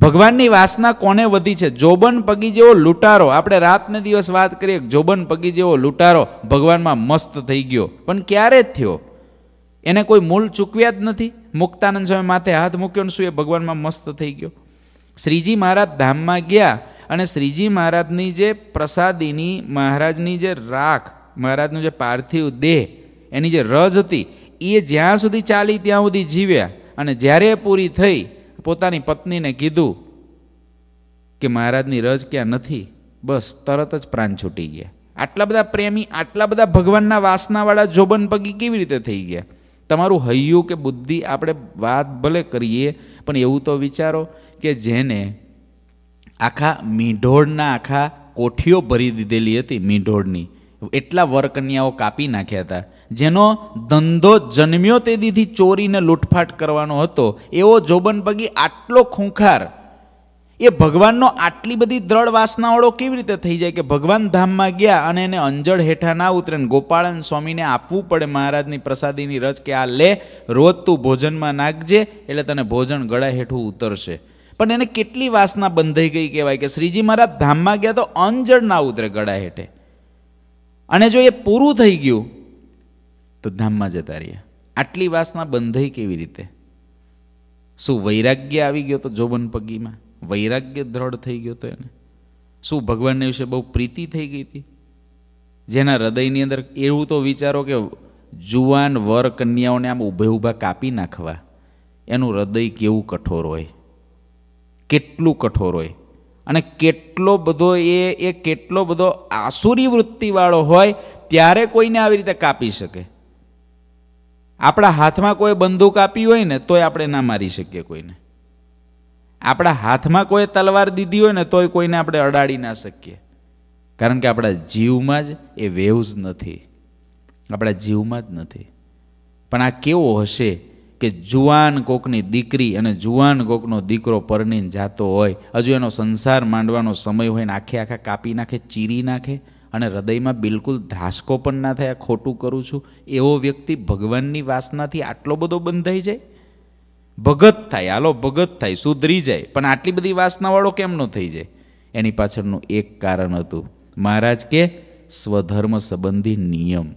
ભગવાનની વાસના કોને વધી છે જોબન પગી જેવો લૂંટારો આપણે રાતને દિવસ વાત કરીએ જોબન પગી જેવો લૂંટારો ભગવાનમાં મસ્ત થઈ ગયો પણ ક્યારે જ થયો એને કોઈ મૂલ ચૂકવ્યા જ નથી મુક્તાનંદ સ્વામી માથે હાથ મૂક્યો ને શું એ ભગવાનમાં મસ્ત થઈ ગયો શ્રીજી મહારાજ ધામમાં ગયા અને શ્રીજી મહારાજની જે પ્રસાદીની મહારાજની જે રાખ મહારાજનું જે પાર્થિવ દેહ એની જે રજ હતી એ જ્યાં સુધી ચાલી ત્યાં સુધી જીવ્યા અને જ્યારે પૂરી થઈ પોતાની પત્નીને કીધું કે મહારાજની રજ ક્યાં નથી બસ તરત જ પ્રાણ છૂટી ગયા આટલા બધા પ્રેમી આટલા બધા ભગવાનના વાસનાવાળા જોબન પગી કેવી રીતે થઈ ગયા તમારું હૈયું કે બુદ્ધિ આપણે વાત ભલે કરીએ પણ એવું તો વિચારો કે જેને આખા મીઢોળના આખા કોઠીઓ ભરી દીધેલી હતી મીઢોળની એટલા વરકન્યાઓ કાપી નાખ્યા હતા જેનો ધંધો જન્મ્યો તે દીધી ચોરીને લૂંટફાટ કરવાનો હતો એવો જોબન પગી આટલો ખૂંખાર એ ભગવાનનો આટલી બધી દ્રઢ વાસનાવાળો કેવી રીતે થઈ જાય કે ભગવાન ધામમાં ગયા અને એને અંજળ હેઠા ના ઉતરે ને ગોપાળન સ્વામીને આપવું પડે મહારાજની પ્રસાદીની રચ કે આ લે રોજ તું ભોજનમાં નાખજે એટલે તને ભોજન ગળા હેઠું ઉતરશે પણ એને કેટલી વાસના બંધાઈ ગઈ કહેવાય કે શ્રીજી મહારાજ ધામમાં ગયા તો અંજળ ના ઉતરે ગળા હેઠે અને જો એ પૂરું થઈ ગયું તો ધામમાં જતા રહ્યા આટલી વાસના બંધાઈ કેવી રીતે શું વૈરાગ્ય આવી ગયો તો જોબન પગીમાં વૈરાગ્ય દ્રઢ થઈ ગયો તો એને શું ભગવાનને વિશે બહુ પ્રીતિ થઈ ગઈ હતી જેના હૃદયની અંદર એવું તો વિચારો કે જુવાન વર કન્યાઓને આમ ઊભે ઊભા કાપી નાખવા એનું હૃદય કેવું કઠોર હોય કેટલું કઠોર હોય અને કેટલો બધો એ એ કેટલો બધો આસુરી વૃત્તિવાળો હોય ત્યારે કોઈને આવી રીતે કાપી શકે આપણા હાથમાં કોઈ બંદૂક આપી હોય ને તોય આપણે ના મારી શકીએ કોઈને આપણા હાથમાં કોઈ તલવાર દીધી હોય ને તોય કોઈને આપણે અડાડી ના શકીએ કારણ કે આપણા જીવમાં જ એ વેવ્સ નથી આપણા જીવમાં જ નથી પણ આ કેવો હશે કે જુવાન કોકની દીકરી અને જુવાન કોકનો દીકરો પરણીને જાતો હોય હજુ એનો સંસાર માંડવાનો સમય હોય ને આખે આખા કાપી નાખે ચીરી નાખે અને હૃદયમાં બિલકુલ ધ્રાસકો પણ ના થાય ખોટું કરું છું એવો વ્યક્તિ ભગવાનની વાસનાથી આટલો બધો બંધાઈ જાય ભગત થાય હાલો ભગત થાય સુધરી જાય પણ આટલી બધી વાસનાવાળો કેમ ન થઈ જાય એની પાછળનું એક કારણ હતું મહારાજ કે સ્વધર્મ સંબંધી નિયમ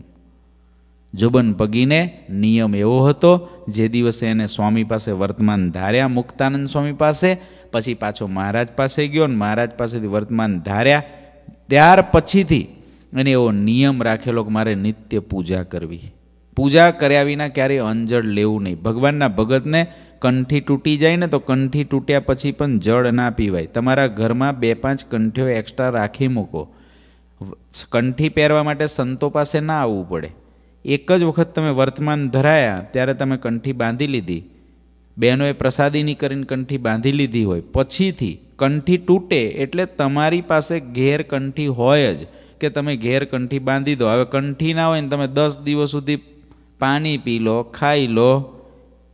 જોબન પગીને નિયમ એવો હતો જે દિવસે એને સ્વામી પાસે વર્તમાન ધાર્યા મુક્તાનંદ સ્વામી પાસે પછી પાછો મહારાજ પાસે ગયો અને મહારાજ પાસેથી વર્તમાન ધાર્યા ત્યાર પછીથી અને એવો નિયમ રાખેલો કે મારે નિત્ય પૂજા કરવી પૂજા કર્યા વિના ક્યારેય અંજળ લેવું નહીં ભગવાનના ભગતને કંઠી તૂટી જાય ને તો કંઠી તૂટ્યા પછી પણ જળ ના પીવાય તમારા ઘરમાં બે પાંચ કંઠીઓ એક્સ્ટ્રા રાખી મૂકો કંઠી પહેરવા માટે સંતો પાસે ના આવવું પડે એક જ વખત તમે વર્તમાન ધરાયા ત્યારે તમે કંઠી બાંધી લીધી બહેનોએ પ્રસાદીની કરીને કંઠી બાંધી લીધી હોય પછીથી કંઠી તૂટે એટલે તમારી પાસે ઘેર કંઠી હોય જ કે તમે ઘેર કંઠી બાંધી દો હવે કંઠી ના હોય ને તમે દસ દિવસ સુધી પાણી પી લો ખાઈ લો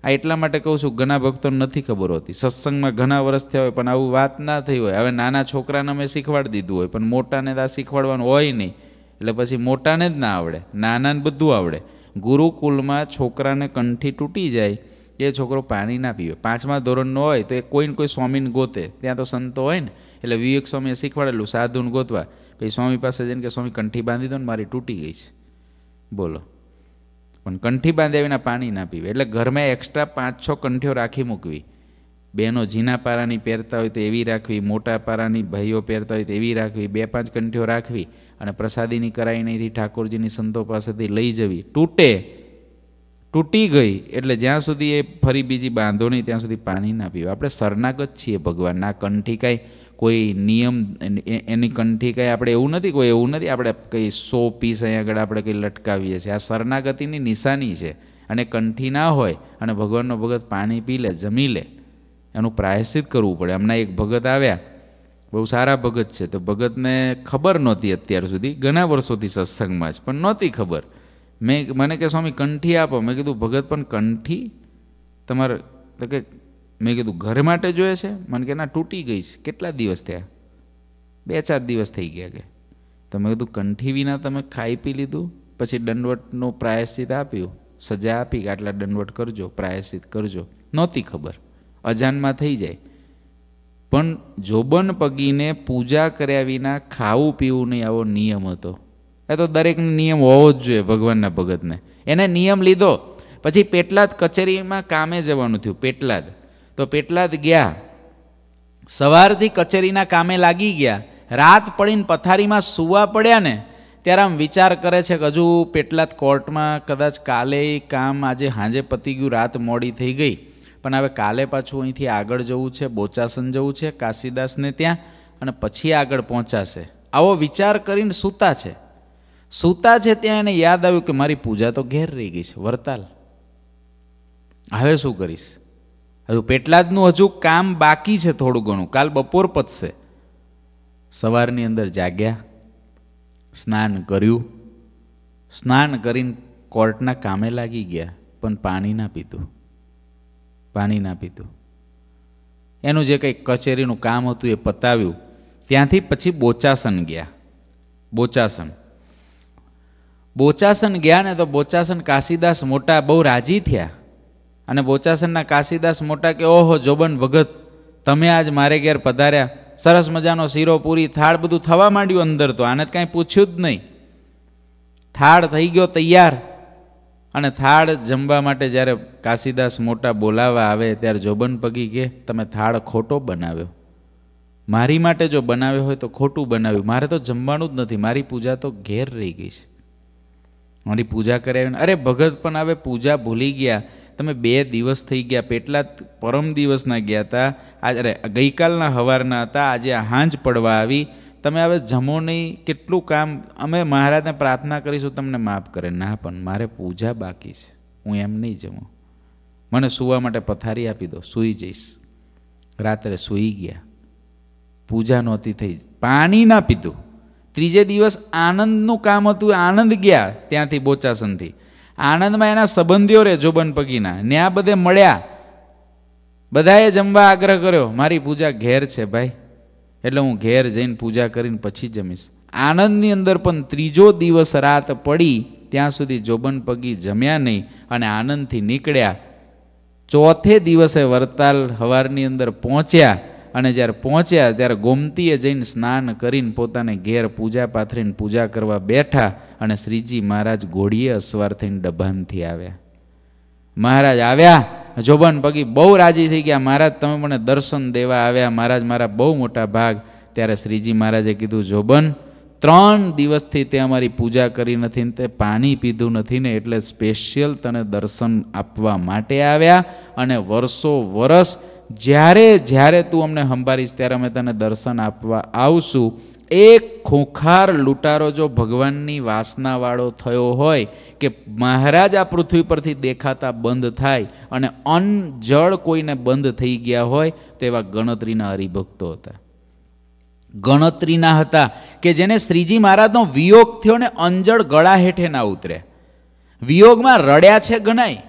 આ એટલા માટે કહું છું ઘણા ભક્તોને નથી ખબર હોતી સત્સંગમાં ઘણા વર્ષ થયા હોય પણ આવું વાત ના થઈ હોય હવે નાના છોકરાને મેં શીખવાડી દીધું હોય પણ મોટાને આ શીખવાડવાનું હોય નહીં એટલે પછી મોટાને જ ના આવડે નાનાને બધું આવડે ગુરુકુલમાં છોકરાને કંઠી તૂટી જાય એ છોકરો પાણી ના પીવે પાંચમા ધોરણનો હોય તો એ કોઈને કોઈ સ્વામીને ગોતે ત્યાં તો સંતો હોય ને એટલે વિવેક સ્વામીએ શીખવાડેલું સાધુને ગોતવા પછી સ્વામી પાસે જઈને કે સ્વામી કંઠી બાંધી દો ને મારી તૂટી ગઈ છે બોલો પણ કંઠી બાંધ્યા વિના પાણી ના પીવે એટલે ઘરમાં એક્સ્ટ્રા પાંચ છ કંઠીઓ રાખી મૂકવી બહેનો ઝીણા પારાની પહેરતા હોય તો એવી રાખવી મોટા પારાની ભાઈઓ પહેરતા હોય તો એવી રાખવી બે પાંચ કંઠીઓ રાખવી અને પ્રસાદીની કરાઈ નહીંથી ઠાકોરજીની સંતો પાસેથી લઈ જવી તૂટે તૂટી ગઈ એટલે જ્યાં સુધી એ ફરી બીજી બાંધો નહીં ત્યાં સુધી પાણી ના પીવે આપણે શરણાગત છીએ ભગવાનના કંઠી કાંઈ કોઈ નિયમ એની કંઠી કાંઈ આપણે એવું નથી કોઈ એવું નથી આપણે કંઈ સો પીસ અહીંયા આગળ આપણે કંઈ લટકાવીએ છીએ આ શરણાગતિની નિશાની છે અને કંઠી ના હોય અને ભગવાનનો ભગત પાણી પી લે જમી લે એનું પ્રાયશ્ચિત કરવું પડે એમના એક ભગત આવ્યા બહુ સારા ભગત છે તો ભગતને ખબર નહોતી અત્યાર સુધી ઘણા વર્ષોથી સત્સંગમાં જ પણ નહોતી ખબર મેં મને કે સ્વામી કંઠી આપો મેં કીધું ભગત પણ કંઠી તમારે તો કે મેં કીધું ઘર માટે જોઈએ છે મને કે ના તૂટી ગઈ છે કેટલા દિવસ થયા બે ચાર દિવસ થઈ ગયા કે તો મેં કીધું કંઠી વિના તમે ખાઈ પી લીધું પછી દંડવટનું પ્રાયશ્ચિત આપ્યું સજા આપી કે આટલા દંડવટ કરજો પ્રાયશ્ચિત કરજો નહોતી ખબર અજાનમાં થઈ જાય પણ જોબન પગીને પૂજા કર્યા વિના ખાવું પીવું નહીં આવો નિયમ હતો એ તો દરેકનો નિયમ હોવો જ જોઈએ ભગવાનના ભગતને એને નિયમ લીધો પછી પેટલાદ કચેરીમાં કામે જવાનું થયું પેટલાદ તો પેટલાદ ગયા સવારથી કચેરીના કામે લાગી ગયા રાત પડીને પથારીમાં સૂવા પડ્યા ને ત્યારે આમ વિચાર કરે છે કે હજુ પેટલાદ કોર્ટમાં કદાચ કાલે કામ આજે હાંજે પતી ગયું રાત મોડી થઈ ગઈ પણ હવે કાલે પાછું અહીંથી આગળ જવું છે બોચાસન જવું છે કાશીદાસને ત્યાં અને પછી આગળ પહોંચાશે આવો વિચાર કરીને સૂતા છે સૂતા છે ત્યાં એને યાદ આવ્યું કે મારી પૂજા તો ઘેર રહી ગઈ છે વરતાલ હવે શું કરીશ હજુ પેટલાદનું હજુ કામ બાકી છે થોડું ઘણું કાલ બપોર પતશે સવારની અંદર જાગ્યા સ્નાન કર્યું સ્નાન કરીને કોર્ટના કામે લાગી ગયા પણ પાણી ના પીધું પાણી ના પીધું એનું જે કંઈ કચેરીનું કામ હતું એ પતાવ્યું ત્યાંથી પછી બોચાસન ગયા બોચાસન બોચાસન ગયા ને તો બોચાસન કાશીદાસ મોટા બહુ રાજી થયા અને બોચાસનના કાશીદાસ મોટા કે ઓહો જોબન ભગત તમે આજ મારે ઘેર પધાર્યા સરસ મજાનો શીરો પૂરી થાળ બધું થવા માંડ્યું અંદર તો આને કાંઈ પૂછ્યું જ નહીં થાળ થઈ ગયો તૈયાર અને થાળ જમવા માટે જ્યારે કાશીદાસ મોટા બોલાવા આવે ત્યારે જોબન પગી કે તમે થાળ ખોટો બનાવ્યો મારી માટે જો બનાવ્યો હોય તો ખોટું બનાવ્યું મારે તો જમવાનું જ નથી મારી પૂજા તો ઘેર રહી ગઈ છે મારી પૂજા કરાવી અરે ભગત પણ હવે પૂજા ભૂલી ગયા તમે બે દિવસ થઈ ગયા પેટલા પરમ દિવસના ગયા હતા આજ અરે ગઈકાલના હવારના હતા આજે હાંજ પડવા આવી તમે હવે જમો નહીં કેટલું કામ અમે મહારાજને પ્રાર્થના કરીશું તમને માફ કરે ના પણ મારે પૂજા બાકી છે હું એમ નહીં જમું મને સૂવા માટે પથારી આપી દો સૂઈ જઈશ રાત્રે સૂઈ ગયા પૂજા નહોતી થઈ પાણી ના પીધું ત્રીજે દિવસ આનંદનું કામ હતું આનંદ ગયા ત્યાંથી બોચાસનથી આનંદમાં એના સંબંધીઓ રહે જોબન પગીના ને આ બધે મળ્યા બધાએ જમવા આગ્રહ કર્યો મારી પૂજા ઘેર છે ભાઈ એટલે હું ઘેર જઈને પૂજા કરીને પછી જમીશ આનંદની અંદર પણ ત્રીજો દિવસ રાત પડી ત્યાં સુધી જોબન પગી જમ્યા નહીં અને આનંદથી નીકળ્યા ચોથે દિવસે વરતાલ હવારની અંદર પહોંચ્યા અને જ્યારે પહોંચ્યા ત્યારે ગોમતીએ જઈને સ્નાન કરીને પોતાને ઘેર પૂજા પાથરીને પૂજા કરવા બેઠા અને શ્રીજી મહારાજ ઘોડીએ અસવાર થઈને ડભાનથી આવ્યા મહારાજ આવ્યા જોબન પગી બહુ રાજી થઈ ગયા મહારાજ તમે મને દર્શન દેવા આવ્યા મહારાજ મારા બહુ મોટા ભાગ ત્યારે શ્રીજી મહારાજે કીધું જોબન ત્રણ દિવસથી તે અમારી પૂજા કરી નથી ને તે પાણી પીધું નથી ને એટલે સ્પેશિયલ તને દર્શન આપવા માટે આવ્યા અને વર્ષો વરસ જ્યારે જ્યારે તું અમને સંભાળીશ ત્યારે અમે તને દર્શન આપવા આવશું એક ખોખાર લૂંટારો જો ભગવાનની વાસનાવાળો થયો હોય કે મહારાજ આ પૃથ્વી પરથી દેખાતા બંધ થાય અને અન્ન જળ કોઈને બંધ થઈ ગયા હોય તેવા ગણતરીના હરિભક્તો હતા ગણતરીના હતા કે જેને શ્રીજી મહારાજનો વિયોગ થયો ને અંજળ ગળા હેઠે ના ઉતરે વિયોગમાં રડ્યા છે ગણાય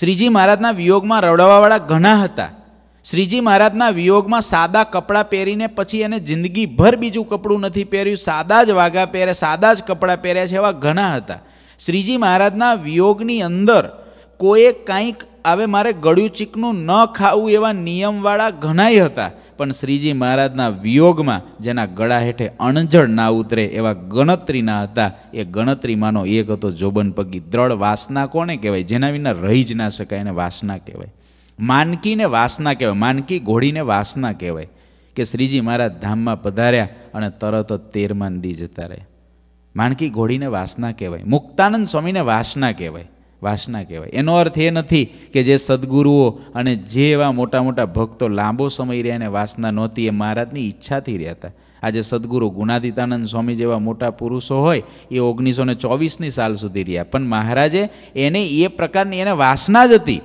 શ્રીજી મહારાજના વિયોગમાં રડવાવાળા ઘણા હતા શ્રીજી મહારાજના વિયોગમાં સાદા કપડાં પહેરીને પછી એને જિંદગીભર બીજું કપડું નથી પહેર્યું સાદા જ વાઘા પહેરે સાદા જ કપડાં પહેર્યા છે એવા ઘણા હતા શ્રીજી મહારાજના વિયોગની અંદર કોઈએ કાંઈક હવે મારે ગળ્યું ચીકનું ન ખાવું એવા નિયમવાળા ઘણાય હતા પણ શ્રીજી મહારાજના વિયોગમાં જેના ગળા હેઠે અણજળ ના ઉતરે એવા ગણતરીના હતા એ ગણતરીમાંનો એક હતો જોબન પગી દ્રઢ વાસના કોને કહેવાય જેના વિના રહી જ ના શકાય એને વાસના કહેવાય માનકીને વાસના કહેવાય માનકી ઘોડીને વાસના કહેવાય કે શ્રીજી મહારાજ ધામમાં પધાર્યા અને તરત જ તેરમાં દી જતા રહે માનકી ઘોડીને વાસના કહેવાય મુક્તાનંદ સ્વામીને વાસના કહેવાય વાસના કહેવાય એનો અર્થ એ નથી કે જે સદગુરુઓ અને જે એવા મોટા મોટા ભક્તો લાંબો સમય રહ્યા એને વાસના નહોતી એ મહારાજની ઈચ્છાથી રહ્યા હતા આજે સદગુરુ ગુણાદિતાનંદ સ્વામી જેવા મોટા પુરુષો હોય એ ઓગણીસો ને ચોવીસની સાલ સુધી રહ્યા પણ મહારાજે એને એ પ્રકારની એને વાસના જ હતી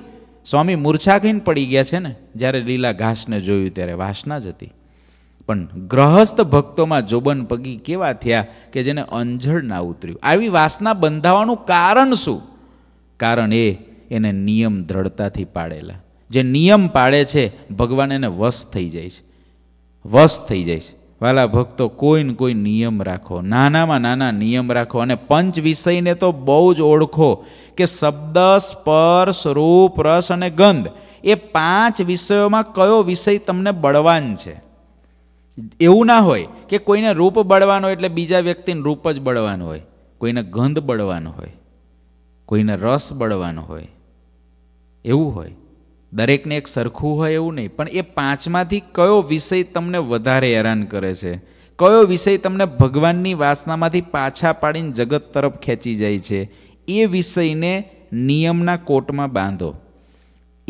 સ્વામી મૂર્છા પડી ગયા છે ને જ્યારે લીલા ઘાસને જોયું ત્યારે વાસના જ હતી પણ ગ્રહસ્થ ભક્તોમાં જોબન પગી કેવા થયા કે જેને અંજળ ના ઉતર્યું આવી વાસના બંધાવાનું કારણ શું કારણ એ એને નિયમ દ્રઢતાથી પાડેલા જે નિયમ પાડે છે ભગવાન એને વશ થઈ જાય છે વશ થઈ જાય છે વાલા ભક્તો કોઈને કોઈ નિયમ રાખો નાનામાં નાના નિયમ રાખો અને પંચ વિષયને તો બહુ જ ઓળખો કે શબ્દ સ્પર્શ રૂપ રસ અને ગંધ એ પાંચ વિષયોમાં કયો વિષય તમને બળવાન છે એવું ના હોય કે કોઈને રૂપ બળવાનો હોય એટલે બીજા વ્યક્તિને રૂપ જ બળવાનું હોય કોઈને ગંધ બળવાનો હોય કોઈને રસ બળવાનો હોય એવું હોય દરેકને એક સરખું હોય એવું નહીં પણ એ પાંચમાંથી કયો વિષય તમને વધારે હેરાન કરે છે કયો વિષય તમને ભગવાનની વાસનામાંથી પાછા પાડીને જગત તરફ ખેંચી જાય છે એ વિષયને નિયમના કોટમાં બાંધો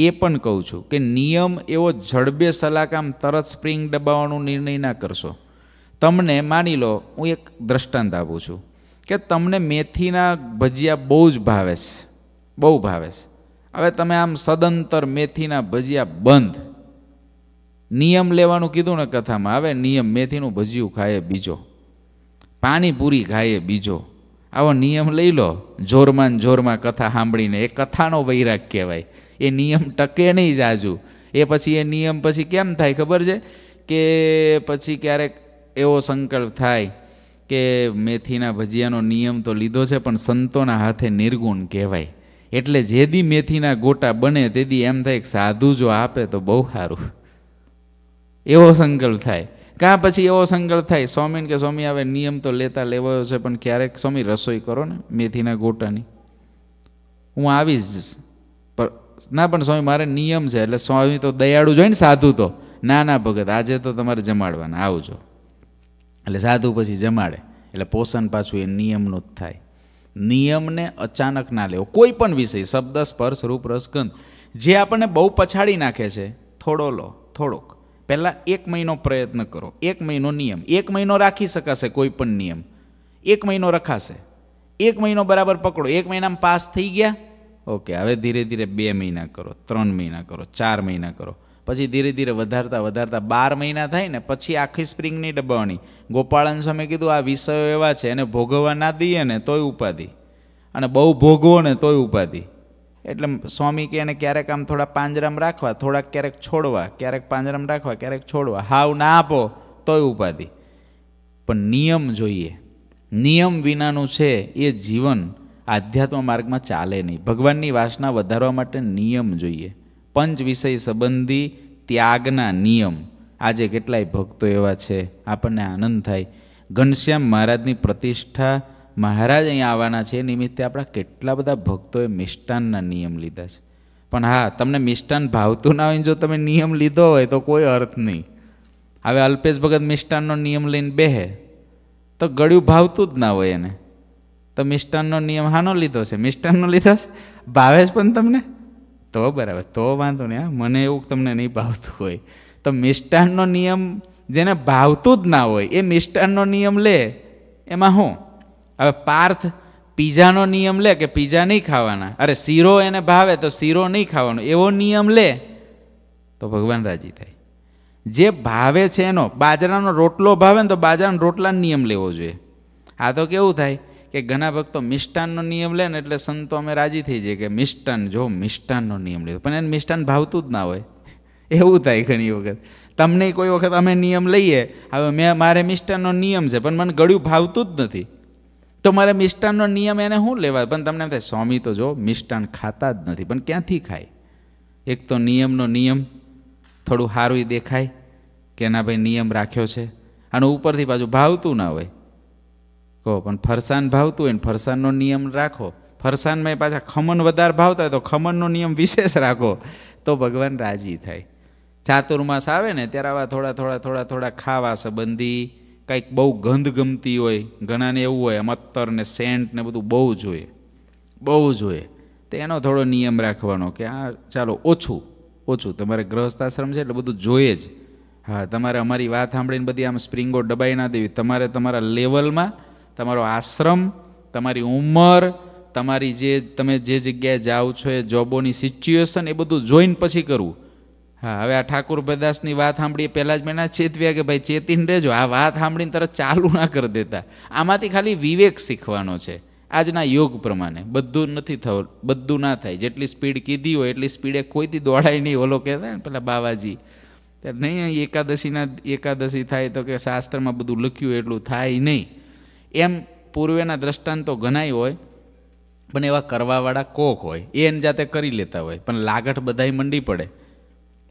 એ પણ કહું છું કે નિયમ એવો જડબે સલાકામ તરત સ્પ્રિંગ દબાવવાનો નિર્ણય ના કરશો તમને માની લો હું એક દ્રષ્ટાંત આપું છું કે તમને મેથીના ભજીયા બહુ જ ભાવે છે બહુ ભાવે છે હવે તમે આમ સદંતર મેથીના ભજીયા બંધ નિયમ લેવાનું કીધું ને કથામાં હવે નિયમ મેથીનું ભજીયું ખાય બીજો પાણીપુરી ખાઈએ બીજો આવો નિયમ લઈ લો જોરમાં જોરમાં કથા સાંભળીને એ કથાનો વૈરાગ કહેવાય એ નિયમ ટકે નહીં જાજુ એ પછી એ નિયમ પછી કેમ થાય ખબર છે કે પછી ક્યારેક એવો સંકલ્પ થાય કે મેથીના ભજીયાનો નિયમ તો લીધો છે પણ સંતોના હાથે નિર્ગુણ કહેવાય એટલે જે દી મેથીના ગોટા બને તે દી એમ થાય સાધુ જો આપે તો બહુ સારું એવો સંકલ્પ થાય કાં પછી એવો સંકલ્પ થાય સ્વામીને કે સ્વામી હવે નિયમ તો લેતા લેવાયો છે પણ ક્યારેક સ્વામી રસોઈ કરો ને મેથીના ગોટાની હું આવીશ પર ના પણ સ્વામી મારે નિયમ છે એટલે સ્વામી તો દયાળુ ને સાધુ તો ના ના ભગત આજે તો તમારે જમાડવાના આવજો એટલે સાધુ પછી જમાડે એટલે પોષણ પાછું એ નિયમનું જ થાય નિયમને અચાનક ના લેવો કોઈ પણ વિષય શબ્દ સ્પર્શ રૂપ રસગંધ જે આપણને બહુ પછાડી નાખે છે થોડો લો થોડોક પહેલાં એક મહિનો પ્રયત્ન કરો એક મહિનો નિયમ એક મહિનો રાખી શકાશે કોઈ પણ નિયમ એક મહિનો રખાશે એક મહિનો બરાબર પકડો એક મહિનામાં પાસ થઈ ગયા ઓકે હવે ધીરે ધીરે બે મહિના કરો ત્રણ મહિના કરો ચાર મહિના કરો પછી ધીરે ધીરે વધારતા વધારતા બાર મહિના થાય ને પછી આખી સ્પ્રિંગની ડબાણી ગોપાળન સ્વામી કીધું આ વિષયો એવા છે એને ભોગવવા ના દઈએ ને તોય ઉપાધિ અને બહુ ભોગવો ને તોય ઉપાધિ એટલે સ્વામી કે એને ક્યારેક આમ થોડા પાંજરામ રાખવા થોડાક ક્યારેક છોડવા ક્યારેક પાંજરામ રાખવા ક્યારેક છોડવા હાવ ના આપો તોય ઉપાધિ પણ નિયમ જોઈએ નિયમ વિનાનું છે એ જીવન આધ્યાત્મ માર્ગમાં ચાલે નહીં ભગવાનની વાસના વધારવા માટે નિયમ જોઈએ પંચ વિષય સંબંધી ત્યાગના નિયમ આજે કેટલાય ભક્તો એવા છે આપણને આનંદ થાય ઘનશ્યામ મહારાજની પ્રતિષ્ઠા મહારાજ અહીં આવવાના છે નિમિત્તે આપણા કેટલા બધા ભક્તોએ મિષ્ટાનના નિયમ લીધા છે પણ હા તમને મિષ્ટાન ભાવતું ના હોય જો તમે નિયમ લીધો હોય તો કોઈ અર્થ નહીં હવે અલ્પેશ ભગત મિષ્ટાનનો નિયમ લઈને બેહે તો ગળ્યું ભાવતું જ ના હોય એને તો મિષ્ટાનનો નિયમ હાનો લીધો છે મિષ્ટાનનો લીધો છે ભાવે પણ તમને તો બરાબર તો વાંધો નહીં હા મને એવું તમને નહીં ભાવતું હોય તો મિષ્ટાનનો નિયમ જેને ભાવતું જ ના હોય એ મિષ્ટાનનો નિયમ લે એમાં શું હવે પાર્થ પીઝાનો નિયમ લે કે પીઝા નહીં ખાવાના અરે શીરો એને ભાવે તો શીરો નહીં ખાવાનો એવો નિયમ લે તો ભગવાન રાજી થાય જે ભાવે છે એનો બાજરાનો રોટલો ભાવે ને તો બાજરાનો રોટલાનો નિયમ લેવો જોઈએ આ તો કેવું થાય કે ઘણા ભક્તો મિષ્ટાનનો નિયમ લે ને એટલે સંતો અમે રાજી થઈ જઈએ કે મિષ્ટાન જો મિષ્ટાનનો નિયમ લીધો પણ એને મિષ્ટાન ભાવતું જ ના હોય એવું થાય ઘણી વખત તમને કોઈ વખત અમે નિયમ લઈએ હવે મેં મારે મિષ્ટાનનો નિયમ છે પણ મને ગળ્યું ભાવતું જ નથી તો મારે મિષ્ટાનનો નિયમ એને શું લેવા પણ તમને એમ થાય સ્વામી તો જો મિષ્ટાન ખાતા જ નથી પણ ક્યાંથી ખાય એક તો નિયમનો નિયમ થોડું સારું દેખાય કે ના ભાઈ નિયમ રાખ્યો છે અને ઉપરથી પાછું ભાવતું ના હોય કહો પણ ફરસાણ ભાવતું હોય ને ફરસાણનો નિયમ રાખો ફરસાણમાં પાછા ખમણ વધારે ભાવતા હોય તો ખમણનો નિયમ વિશેષ રાખો તો ભગવાન રાજી થાય ચાતુર્માસ આવે ને ત્યારે આવા થોડા થોડા થોડા થોડા ખાવા સંબંધી કંઈક બહુ ગંધ ગમતી હોય ઘણાને એવું હોય મત્તર ને સેન્ટ ને બધું બહુ જોઈએ બહુ જોઈએ તો એનો થોડો નિયમ રાખવાનો કે આ ચાલો ઓછું ઓછું તમારે ગ્રહસ્થાશ્રમ છે એટલે બધું જોઈએ જ હા તમારે અમારી વાત સાંભળીને બધી આમ સ્પ્રિંગો દબાઈ ના દેવી તમારે તમારા લેવલમાં તમારો આશ્રમ તમારી ઉંમર તમારી જે તમે જે જગ્યાએ જાઓ છો એ જોબોની સિચ્યુએશન એ બધું જોઈને પછી કરવું હા હવે આ ઠાકુર ભદાસની વાત સાંભળીએ પહેલાં જ મેં ના ચેતવ્યા કે ભાઈ ચેતીને રહેજો આ વાત સાંભળીને તરત ચાલુ ના કરી દેતા આમાંથી ખાલી વિવેક શીખવાનો છે આજના યોગ પ્રમાણે બધું નથી થવું બધું ના થાય જેટલી સ્પીડ કીધી હોય એટલી સ્પીડે કોઈથી દોડાય નહીં ઓલો કહેતા ને પેલા બાવાજી નહીં એકાદશીના એકાદશી થાય તો કે શાસ્ત્રમાં બધું લખ્યું એટલું થાય નહીં એમ પૂર્વેના દ્રષ્ટાંતો ઘણાય હોય પણ એવા કરવાવાળા કોક હોય એ એને જાતે કરી લેતા હોય પણ લાગઠ બધાય મંડી પડે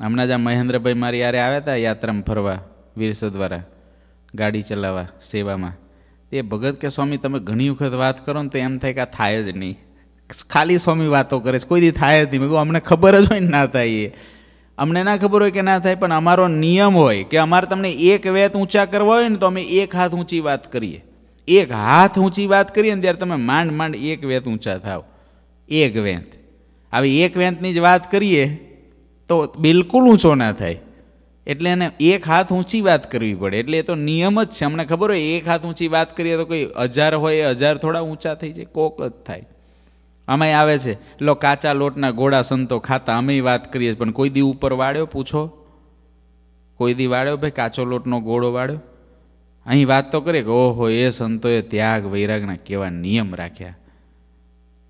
હમણાં જ આ મહેન્દ્રભાઈ મારી યારે આવ્યા હતા યાત્રામાં ફરવા વીરસદ દ્વારા ગાડી ચલાવવા સેવામાં તે ભગત કે સ્વામી તમે ઘણી વખત વાત કરો ને તો એમ થાય કે આ થાય જ નહીં ખાલી સ્વામી વાતો કરે છે કોઈ દી થાય જ નહીં મેં કહું અમને ખબર જ હોય ને ના થાય એ અમને ના ખબર હોય કે ના થાય પણ અમારો નિયમ હોય કે અમારે તમને એક વેત ઊંચા કરવા હોય ને તો અમે એક હાથ ઊંચી વાત કરીએ એક હાથ ઊંચી વાત કરીએ ને ત્યારે તમે માંડ માંડ એક વેંત ઊંચા થાવ એક વેંત આવી એક વેંતની જ વાત કરીએ તો બિલકુલ ઊંચો ના થાય એટલે એને એક હાથ ઊંચી વાત કરવી પડે એટલે એ તો નિયમ જ છે અમને ખબર હોય એક હાથ ઊંચી વાત કરીએ તો કોઈ હજાર હોય એ હજાર થોડા ઊંચા થઈ જાય કોક જ થાય અમે આવે છે લો કાચા લોટના ઘોડા સંતો ખાતા અમે વાત કરીએ પણ કોઈ દી ઉપર વાળ્યો પૂછો કોઈ દી વાળ્યો ભાઈ કાચો લોટનો ઘોડો વાળ્યો અહીં વાત તો કરીએ કે ઓહો એ સંતોએ ત્યાગ વૈરાગના કેવા નિયમ રાખ્યા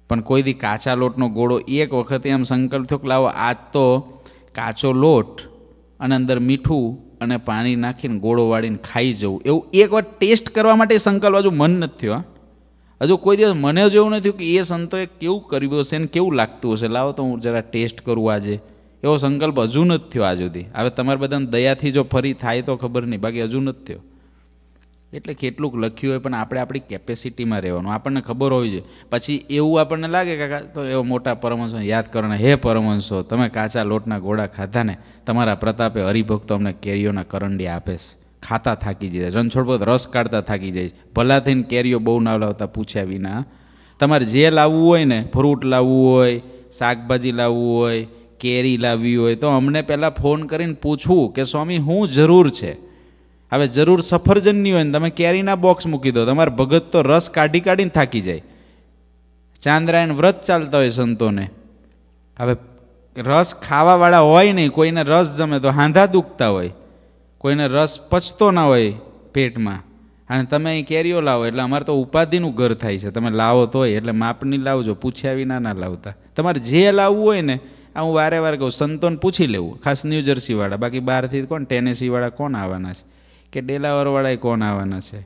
પણ કોઈ દી કાચા લોટનો ગોળો એક વખતે એમ સંકલ્પ થયો કે લાવો આજ તો કાચો લોટ અને અંદર મીઠું અને પાણી નાખીને ગોળો વાળીને ખાઈ જવું એવું એક વાર ટેસ્ટ કરવા માટે સંકલ્પ હજુ મન નથી થયો હજુ કોઈ દિવસ મને જ એવું નથી કે એ સંતોએ કેવું કર્યું હશે ને કેવું લાગતું હશે લાવો તો હું જરા ટેસ્ટ કરું આજે એવો સંકલ્પ હજુ નથી થયો આજ સુધી હવે તમારે બધાને દયાથી જો ફરી થાય તો ખબર નહીં બાકી હજુ નથી થયો એટલે કેટલુંક લખ્યું હોય પણ આપણે આપણી કેપેસિટીમાં રહેવાનું આપણને ખબર હોવી જોઈએ પછી એવું આપણને લાગે કાકા તો એવો મોટા પરમહંસો યાદ કરો હે પરમહંસો તમે કાચા લોટના ગોળા ખાધા ને તમારા પ્રતાપે હરિભક્તો અમને કેરીઓના કરંડી આપે છે ખાતા થાકી જાય રણછોડપોત રસ કાઢતા થાકી જાય ભલા થઈને કેરીઓ બહુ ના લાવતા પૂછ્યા વિના તમારે જે લાવવું હોય ને ફ્રૂટ લાવવું હોય શાકભાજી લાવવું હોય કેરી લાવવી હોય તો અમને પહેલાં ફોન કરીને પૂછવું કે સ્વામી હું જરૂર છે હવે જરૂર સફરજનની હોય ને તમે કેરીના બોક્સ મૂકી દો તમારા ભગત તો રસ કાઢી કાઢીને થાકી જાય ચાંદ્રાયણ વ્રત ચાલતા હોય સંતોને હવે રસ ખાવાવાળા હોય નહીં કોઈને રસ જમે તો હાંધા દુખતા હોય કોઈને રસ પચતો ના હોય પેટમાં અને તમે અહીં કેરીઓ લાવો એટલે અમારે તો ઉપાધિનું ઘર થાય છે તમે લાવો તો હોય એટલે માપની લાવજો પૂછ્યા વિના ના લાવતા તમારે જે લાવવું હોય ને આ હું વારે વારે કહું સંતોને પૂછી લેવું ખાસ ન્યૂ જર્સીવાળા બાકી બહારથી કોણ ટેનેસીવાળા કોણ આવવાના છે કે ડેલાવરવાળાએ કોણ આવવાના છે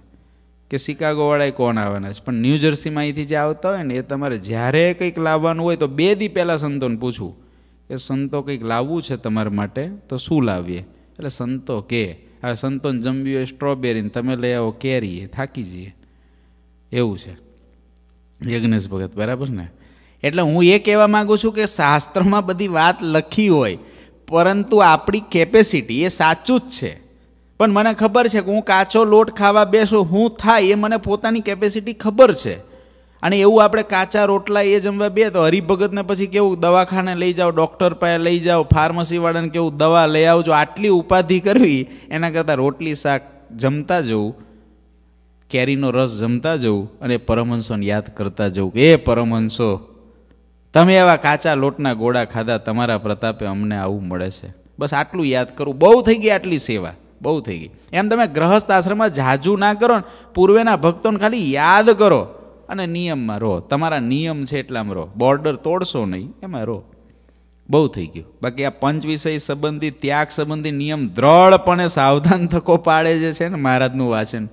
કે શિકાગોવાળાએ કોણ આવવાના છે પણ ન્યૂજર્સીમાં અહીંથી જે આવતા હોય ને એ તમારે જ્યારે કંઈક લાવવાનું હોય તો બે દી પહેલાં સંતોને પૂછવું કે સંતો કંઈક લાવવું છે તમારા માટે તો શું લાવીએ એટલે સંતો કે હવે સંતોને જમવી હોય સ્ટ્રોબેરીને તમે લઈ આવો કેરીએ થાકી જઈએ એવું છે યજ્ઞેશ ભગત બરાબર ને એટલે હું એ કહેવા માગું છું કે શાસ્ત્રમાં બધી વાત લખી હોય પરંતુ આપણી કેપેસિટી એ સાચું જ છે પણ મને ખબર છે કે હું કાચો લોટ ખાવા બેસું હું થાય એ મને પોતાની કેપેસિટી ખબર છે અને એવું આપણે કાચા રોટલા એ જમવા બે તો હરિભગતને પછી કેવું દવાખાને લઈ જાઓ ડૉક્ટર પાસે લઈ જાઓ ફાર્મસીવાળાને કેવું દવા લઈ આવજો આટલી ઉપાધિ કરવી એના કરતાં રોટલી શાક જમતા જવું કેરીનો રસ જમતા જવું અને પરમહંસોને યાદ કરતા જવું એ પરમહંસો તમે એવા કાચા લોટના ગોળા ખાધા તમારા પ્રતાપે અમને આવું મળે છે બસ આટલું યાદ કરું બહુ થઈ ગઈ આટલી સેવા બહુ થઈ ગઈ એમ તમે ગ્રહસ્થ આશ્રમમાં ઝાઝુ ના કરો ને પૂર્વેના ભક્તોને ખાલી યાદ કરો અને નિયમમાં રહો તમારા નિયમ છે એટલામાં રહો બોર્ડર તોડશો નહીં એમાં રહો બહુ થઈ ગયું બાકી આ પંચ વિષય સંબંધી ત્યાગ સંબંધી નિયમ દ્રઢપણે સાવધાન થકો પાડે જે છે ને મહારાજનું વાચન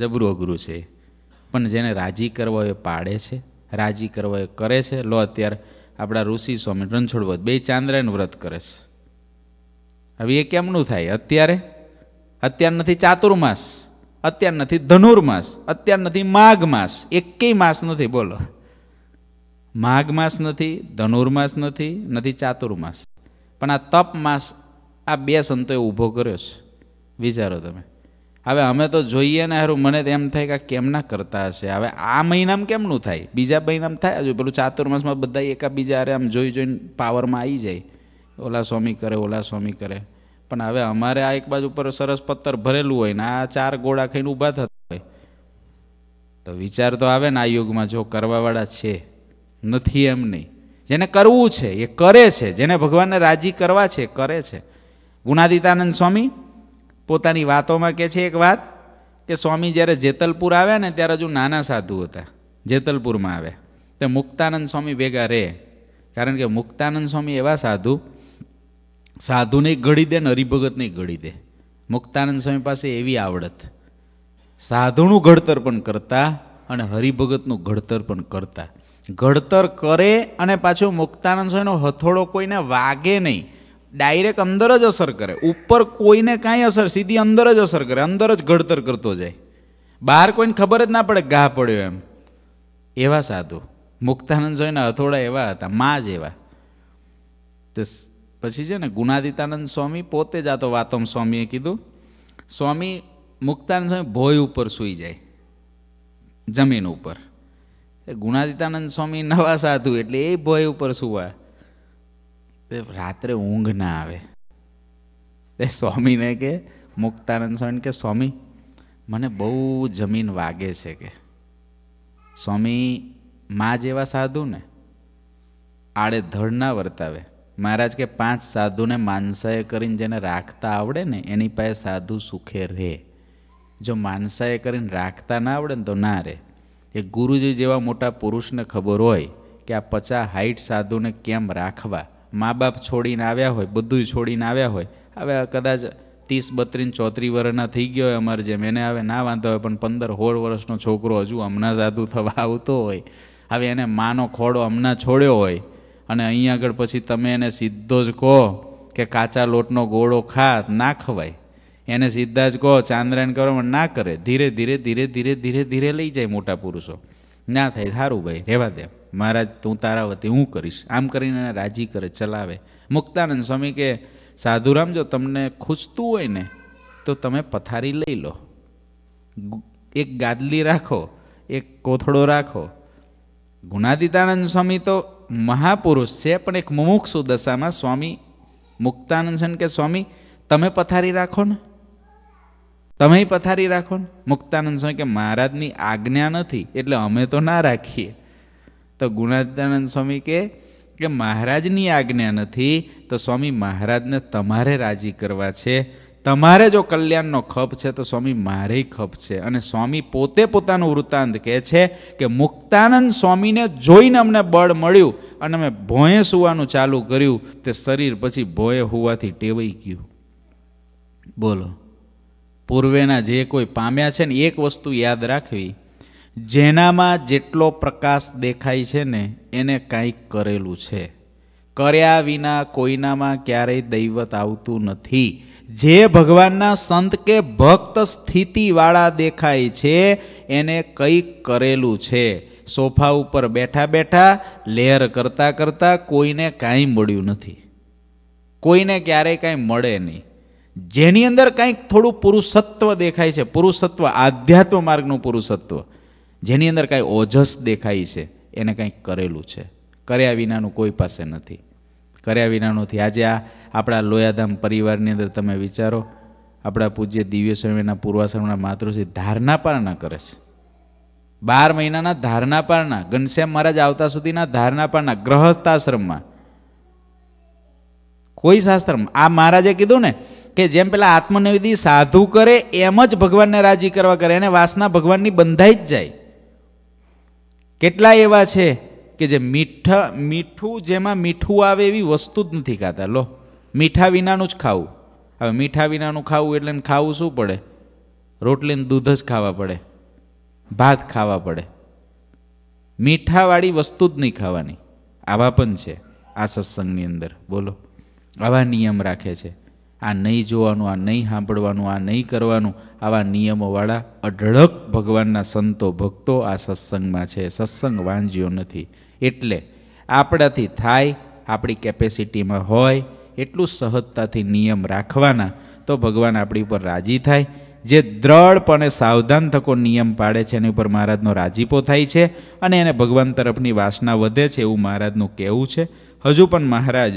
જબરું અઘરું છે પણ જેને રાજી કરવા એ પાડે છે રાજી કરવા એ કરે છે લો અત્યારે આપણા ઋષિ સ્વામી રણછોડ બે ચાંદ્રાયણ વ્રત કરે છે હવે એ કેમનું થાય અત્યારે અત્યાર નથી ચાતુર્માસ અત્યાર નથી ધનુર્માસ અત્યાર નથી માઘ માસ એકેય માસ નથી બોલો માઘ માસ નથી ધનુર્માસ નથી નથી ચાતુર્માસ પણ આ તપ માસ આ બે સંતોએ ઊભો કર્યો છે વિચારો તમે હવે અમે તો જોઈએ ને હારું મને તો એમ થાય કે કેમ ના કરતા હશે હવે આ મહિનામાં કેમનું થાય બીજા મહિનામાં થાય હજુ પેલું ચાતુર્માસમાં બધા એકાબીજા અરે આમ જોઈ જોઈને પાવરમાં આવી જાય ઓલા સ્વામી કરે ઓલા સ્વામી કરે પણ હવે અમારે આ એક બાજુ પર સરસ પથ્થર ભરેલું હોય ને આ ચાર ગોળા ખાઈને ઊભા થતા હોય તો વિચાર તો આવે ને આ યુગમાં જો કરવાવાળા છે નથી એમ નહીં જેને કરવું છે એ કરે છે જેને ભગવાનને રાજી કરવા છે કરે છે ગુણાદિતાનંદ સ્વામી પોતાની વાતોમાં કહે છે એક વાત કે સ્વામી જ્યારે જેતલપુર આવ્યા ને ત્યારે હજુ નાના સાધુ હતા જેતલપુરમાં આવ્યા તે મુક્તાનંદ સ્વામી ભેગા રહે કારણ કે મુક્તાનંદ સ્વામી એવા સાધુ સાધુને ઘડી દે ને હરિભગતને ઘડી દે મુક્તાનંદ સ્વામી પાસે એવી આવડત સાધુનું ઘડતર પણ કરતા અને હરિભગતનું ઘડતર પણ કરતા ઘડતર કરે અને પાછો મુક્તાનંદ સ્વામીનો હથોડો કોઈને વાગે નહીં ડાયરેક્ટ અંદર જ અસર કરે ઉપર કોઈને કાંઈ અસર સીધી અંદર જ અસર કરે અંદર જ ઘડતર કરતો જાય બહાર કોઈને ખબર જ ના પડે ઘા પડ્યો એમ એવા સાધુ મુક્તાનંદ સ્વામીના હથોડા એવા હતા મા જેવા તો પછી છે ને ગુણાદિતાનંદ સ્વામી પોતે જ આ તો વાતમ સ્વામીએ કીધું સ્વામી મુક્તાનંદ સ્વામી ભોય ઉપર સૂઈ જાય જમીન ઉપર એ ગુણાદિતાનંદ સ્વામી નવા સાધુ એટલે એ ભોય ઉપર સુવા રાત્રે ઊંઘ ના આવે તે સ્વામીને કે મુક્તાનંદ સ્વામી કે સ્વામી મને બહુ જમીન વાગે છે કે સ્વામી મા જેવા સાધુ ને આડે ધડ ના વર્તાવે મહારાજ કે પાંચ સાધુને માનસાએ કરીને જેને રાખતા આવડે ને એની પાસે સાધુ સુખે રહે જો માનસાએ કરીને રાખતા ના આવડે ને તો ના રહે એ ગુરુજી જેવા મોટા પુરુષને ખબર હોય કે આ પચા હાઈટ સાધુને કેમ રાખવા મા બાપ છોડીને આવ્યા હોય બધું છોડીને આવ્યા હોય હવે કદાચ ત્રીસ બત્રીસ ચોત્રી વર્ષના થઈ ગયો હોય અમારે જેમ એને હવે ના વાંધો હોય પણ પંદર સોળ વર્ષનો છોકરો હજુ હમણાં સાધુ થવા આવતો હોય હવે એને માનો ખોડો હમણાં છોડ્યો હોય અને અહીં આગળ પછી તમે એને સીધો જ કહો કે કાચા લોટનો ગોળો ખા ના ખવાય એને સીધા જ કહો ચાંદ્રાયણ કરો પણ ના કરે ધીરે ધીરે ધીરે ધીરે ધીરે ધીરે લઈ જાય મોટા પુરુષો ના થાય સારું ભાઈ રહેવા દે મહારાજ તું તારા વતી હું કરીશ આમ કરીને એને રાજી કરે ચલાવે મુક્તાનંદ સ્વામી કે સાધુરામ જો તમને ખૂજતું હોય ને તો તમે પથારી લઈ લો એક ગાદલી રાખો એક કોથળો રાખો ગુણાદિતાનંદ સ્વામી તો મહાપુરુષ છે પણ એક મુમુક્ષુ દશામાં સ્વામી મુક્તાનંદ છે કે સ્વામી તમે પથારી રાખો ને તમે પથારી રાખો ને મુક્તાનંદ સ્વામી કે મહારાજની આજ્ઞા નથી એટલે અમે તો ના રાખીએ તો ગુણાદાનંદ સ્વામી કે કે મહારાજની આજ્ઞા નથી તો સ્વામી મહારાજને તમારે રાજી કરવા છે તમારે જો કલ્યાણનો ખપ છે તો સ્વામી મારે ખપ છે અને સ્વામી પોતે પોતાનું વૃત્તાંત કહે છે કે મુક્તાનંદ સ્વામીને જોઈને અમને બળ મળ્યું અને અમે ભોંએ સુવાનું ચાલુ કર્યું તે શરીર પછી ભોંએ હોવાથી ટેવાઈ ગયું બોલો પૂર્વેના જે કોઈ પામ્યા છે ને એક વસ્તુ યાદ રાખવી જેનામાં જેટલો પ્રકાશ દેખાય છે ને એને કાંઈક કરેલું છે કર્યા વિના કોઈનામાં ક્યારેય દૈવત આવતું નથી જે ભગવાનના સંત કે ભક્ત સ્થિતિવાળા દેખાય છે એને કંઈક કરેલું છે સોફા ઉપર બેઠા બેઠા લેયર કરતાં કરતાં કોઈને કાંઈ મળ્યું નથી કોઈને ક્યારેય કાંઈ મળે નહીં જેની અંદર કંઈક થોડું પુરુષત્વ દેખાય છે પુરુષત્વ આધ્યાત્મ માર્ગનું પુરુષત્વ જેની અંદર કાંઈ ઓજસ દેખાય છે એને કંઈક કરેલું છે કર્યા વિનાનું કોઈ પાસે નથી કર્યા વિનાનું નથી આજે આ આપણા લોયાધામ પરિવારની અંદર તમે વિચારો આપણા પૂજ્ય દિવ્ય સ્વામીના પૂર્વાશ્રમના માતૃશ્રી ધારના પારણા કરે છે બાર મહિનાના ધારના પારણા ઘનશ્યામ મહારાજ આવતા સુધીના ધારના પારણા ગ્રહસ્થાશ્રમમાં કોઈ શાસ્ત્રમાં આ મહારાજે કીધું ને કે જેમ પેલા આત્મનિવેદી સાધુ કરે એમ જ ભગવાનને રાજી કરવા કરે એને વાસના ભગવાનની બંધાઈ જ જાય કેટલા એવા છે કે જે મીઠા મીઠું જેમાં મીઠું આવે એવી વસ્તુ જ નથી ખાતા લો મીઠા વિનાનું જ ખાવું હવે મીઠા વિનાનું ખાવું એટલે ખાવું શું પડે રોટલીને દૂધ જ ખાવા પડે ભાત ખાવા પડે મીઠાવાળી વસ્તુ જ નહીં ખાવાની આવા પણ છે આ સત્સંગની અંદર બોલો આવા નિયમ રાખે છે આ નહીં જોવાનું આ નહીં સાંભળવાનું આ નહીં કરવાનું આવા નિયમોવાળા અઢળક ભગવાનના સંતો ભક્તો આ સત્સંગમાં છે સત્સંગ વાંજ્યો નથી એટલે આપણાથી થાય આપણી કેપેસિટીમાં હોય એટલું સહજતાથી નિયમ રાખવાના તો ભગવાન આપણી ઉપર રાજી થાય જે દ્રઢપણે સાવધાન થકો નિયમ પાડે છે એની ઉપર મહારાજનો રાજીપો થાય છે અને એને ભગવાન તરફની વાસના વધે છે એવું મહારાજનું કહેવું છે હજુ પણ મહારાજ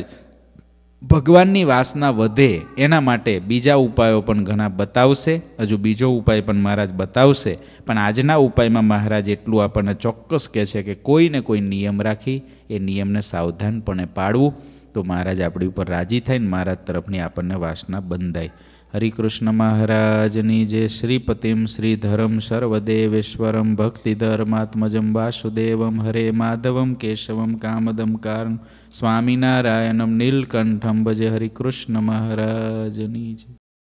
ભગવાનની વાસના વધે એના માટે બીજા ઉપાયો પણ ઘણા બતાવશે હજુ બીજો ઉપાય પણ મહારાજ બતાવશે પણ આજના ઉપાયમાં મહારાજ એટલું આપણને ચોક્કસ કહે છે કે કોઈને કોઈ નિયમ રાખી એ નિયમને સાવધાનપણે પાડવું તો મહારાજ આપણી ઉપર રાજી થાય ને મહારાજ તરફની આપણને વાસના બંધાય હરિકૃષ્ણ મહારાજની જે શ્રીપતિમ શ્રીધરમ સર્વદેવેશ્વરમ ભક્તિધર્માત્મજમ વાસુદેવમ હરે માધવમ કેશવમ કામદમ કારણ સ્વામિનારાયણમ નીલકંઠમ ભજે હરિકૃષ્ણ મહારાજની છે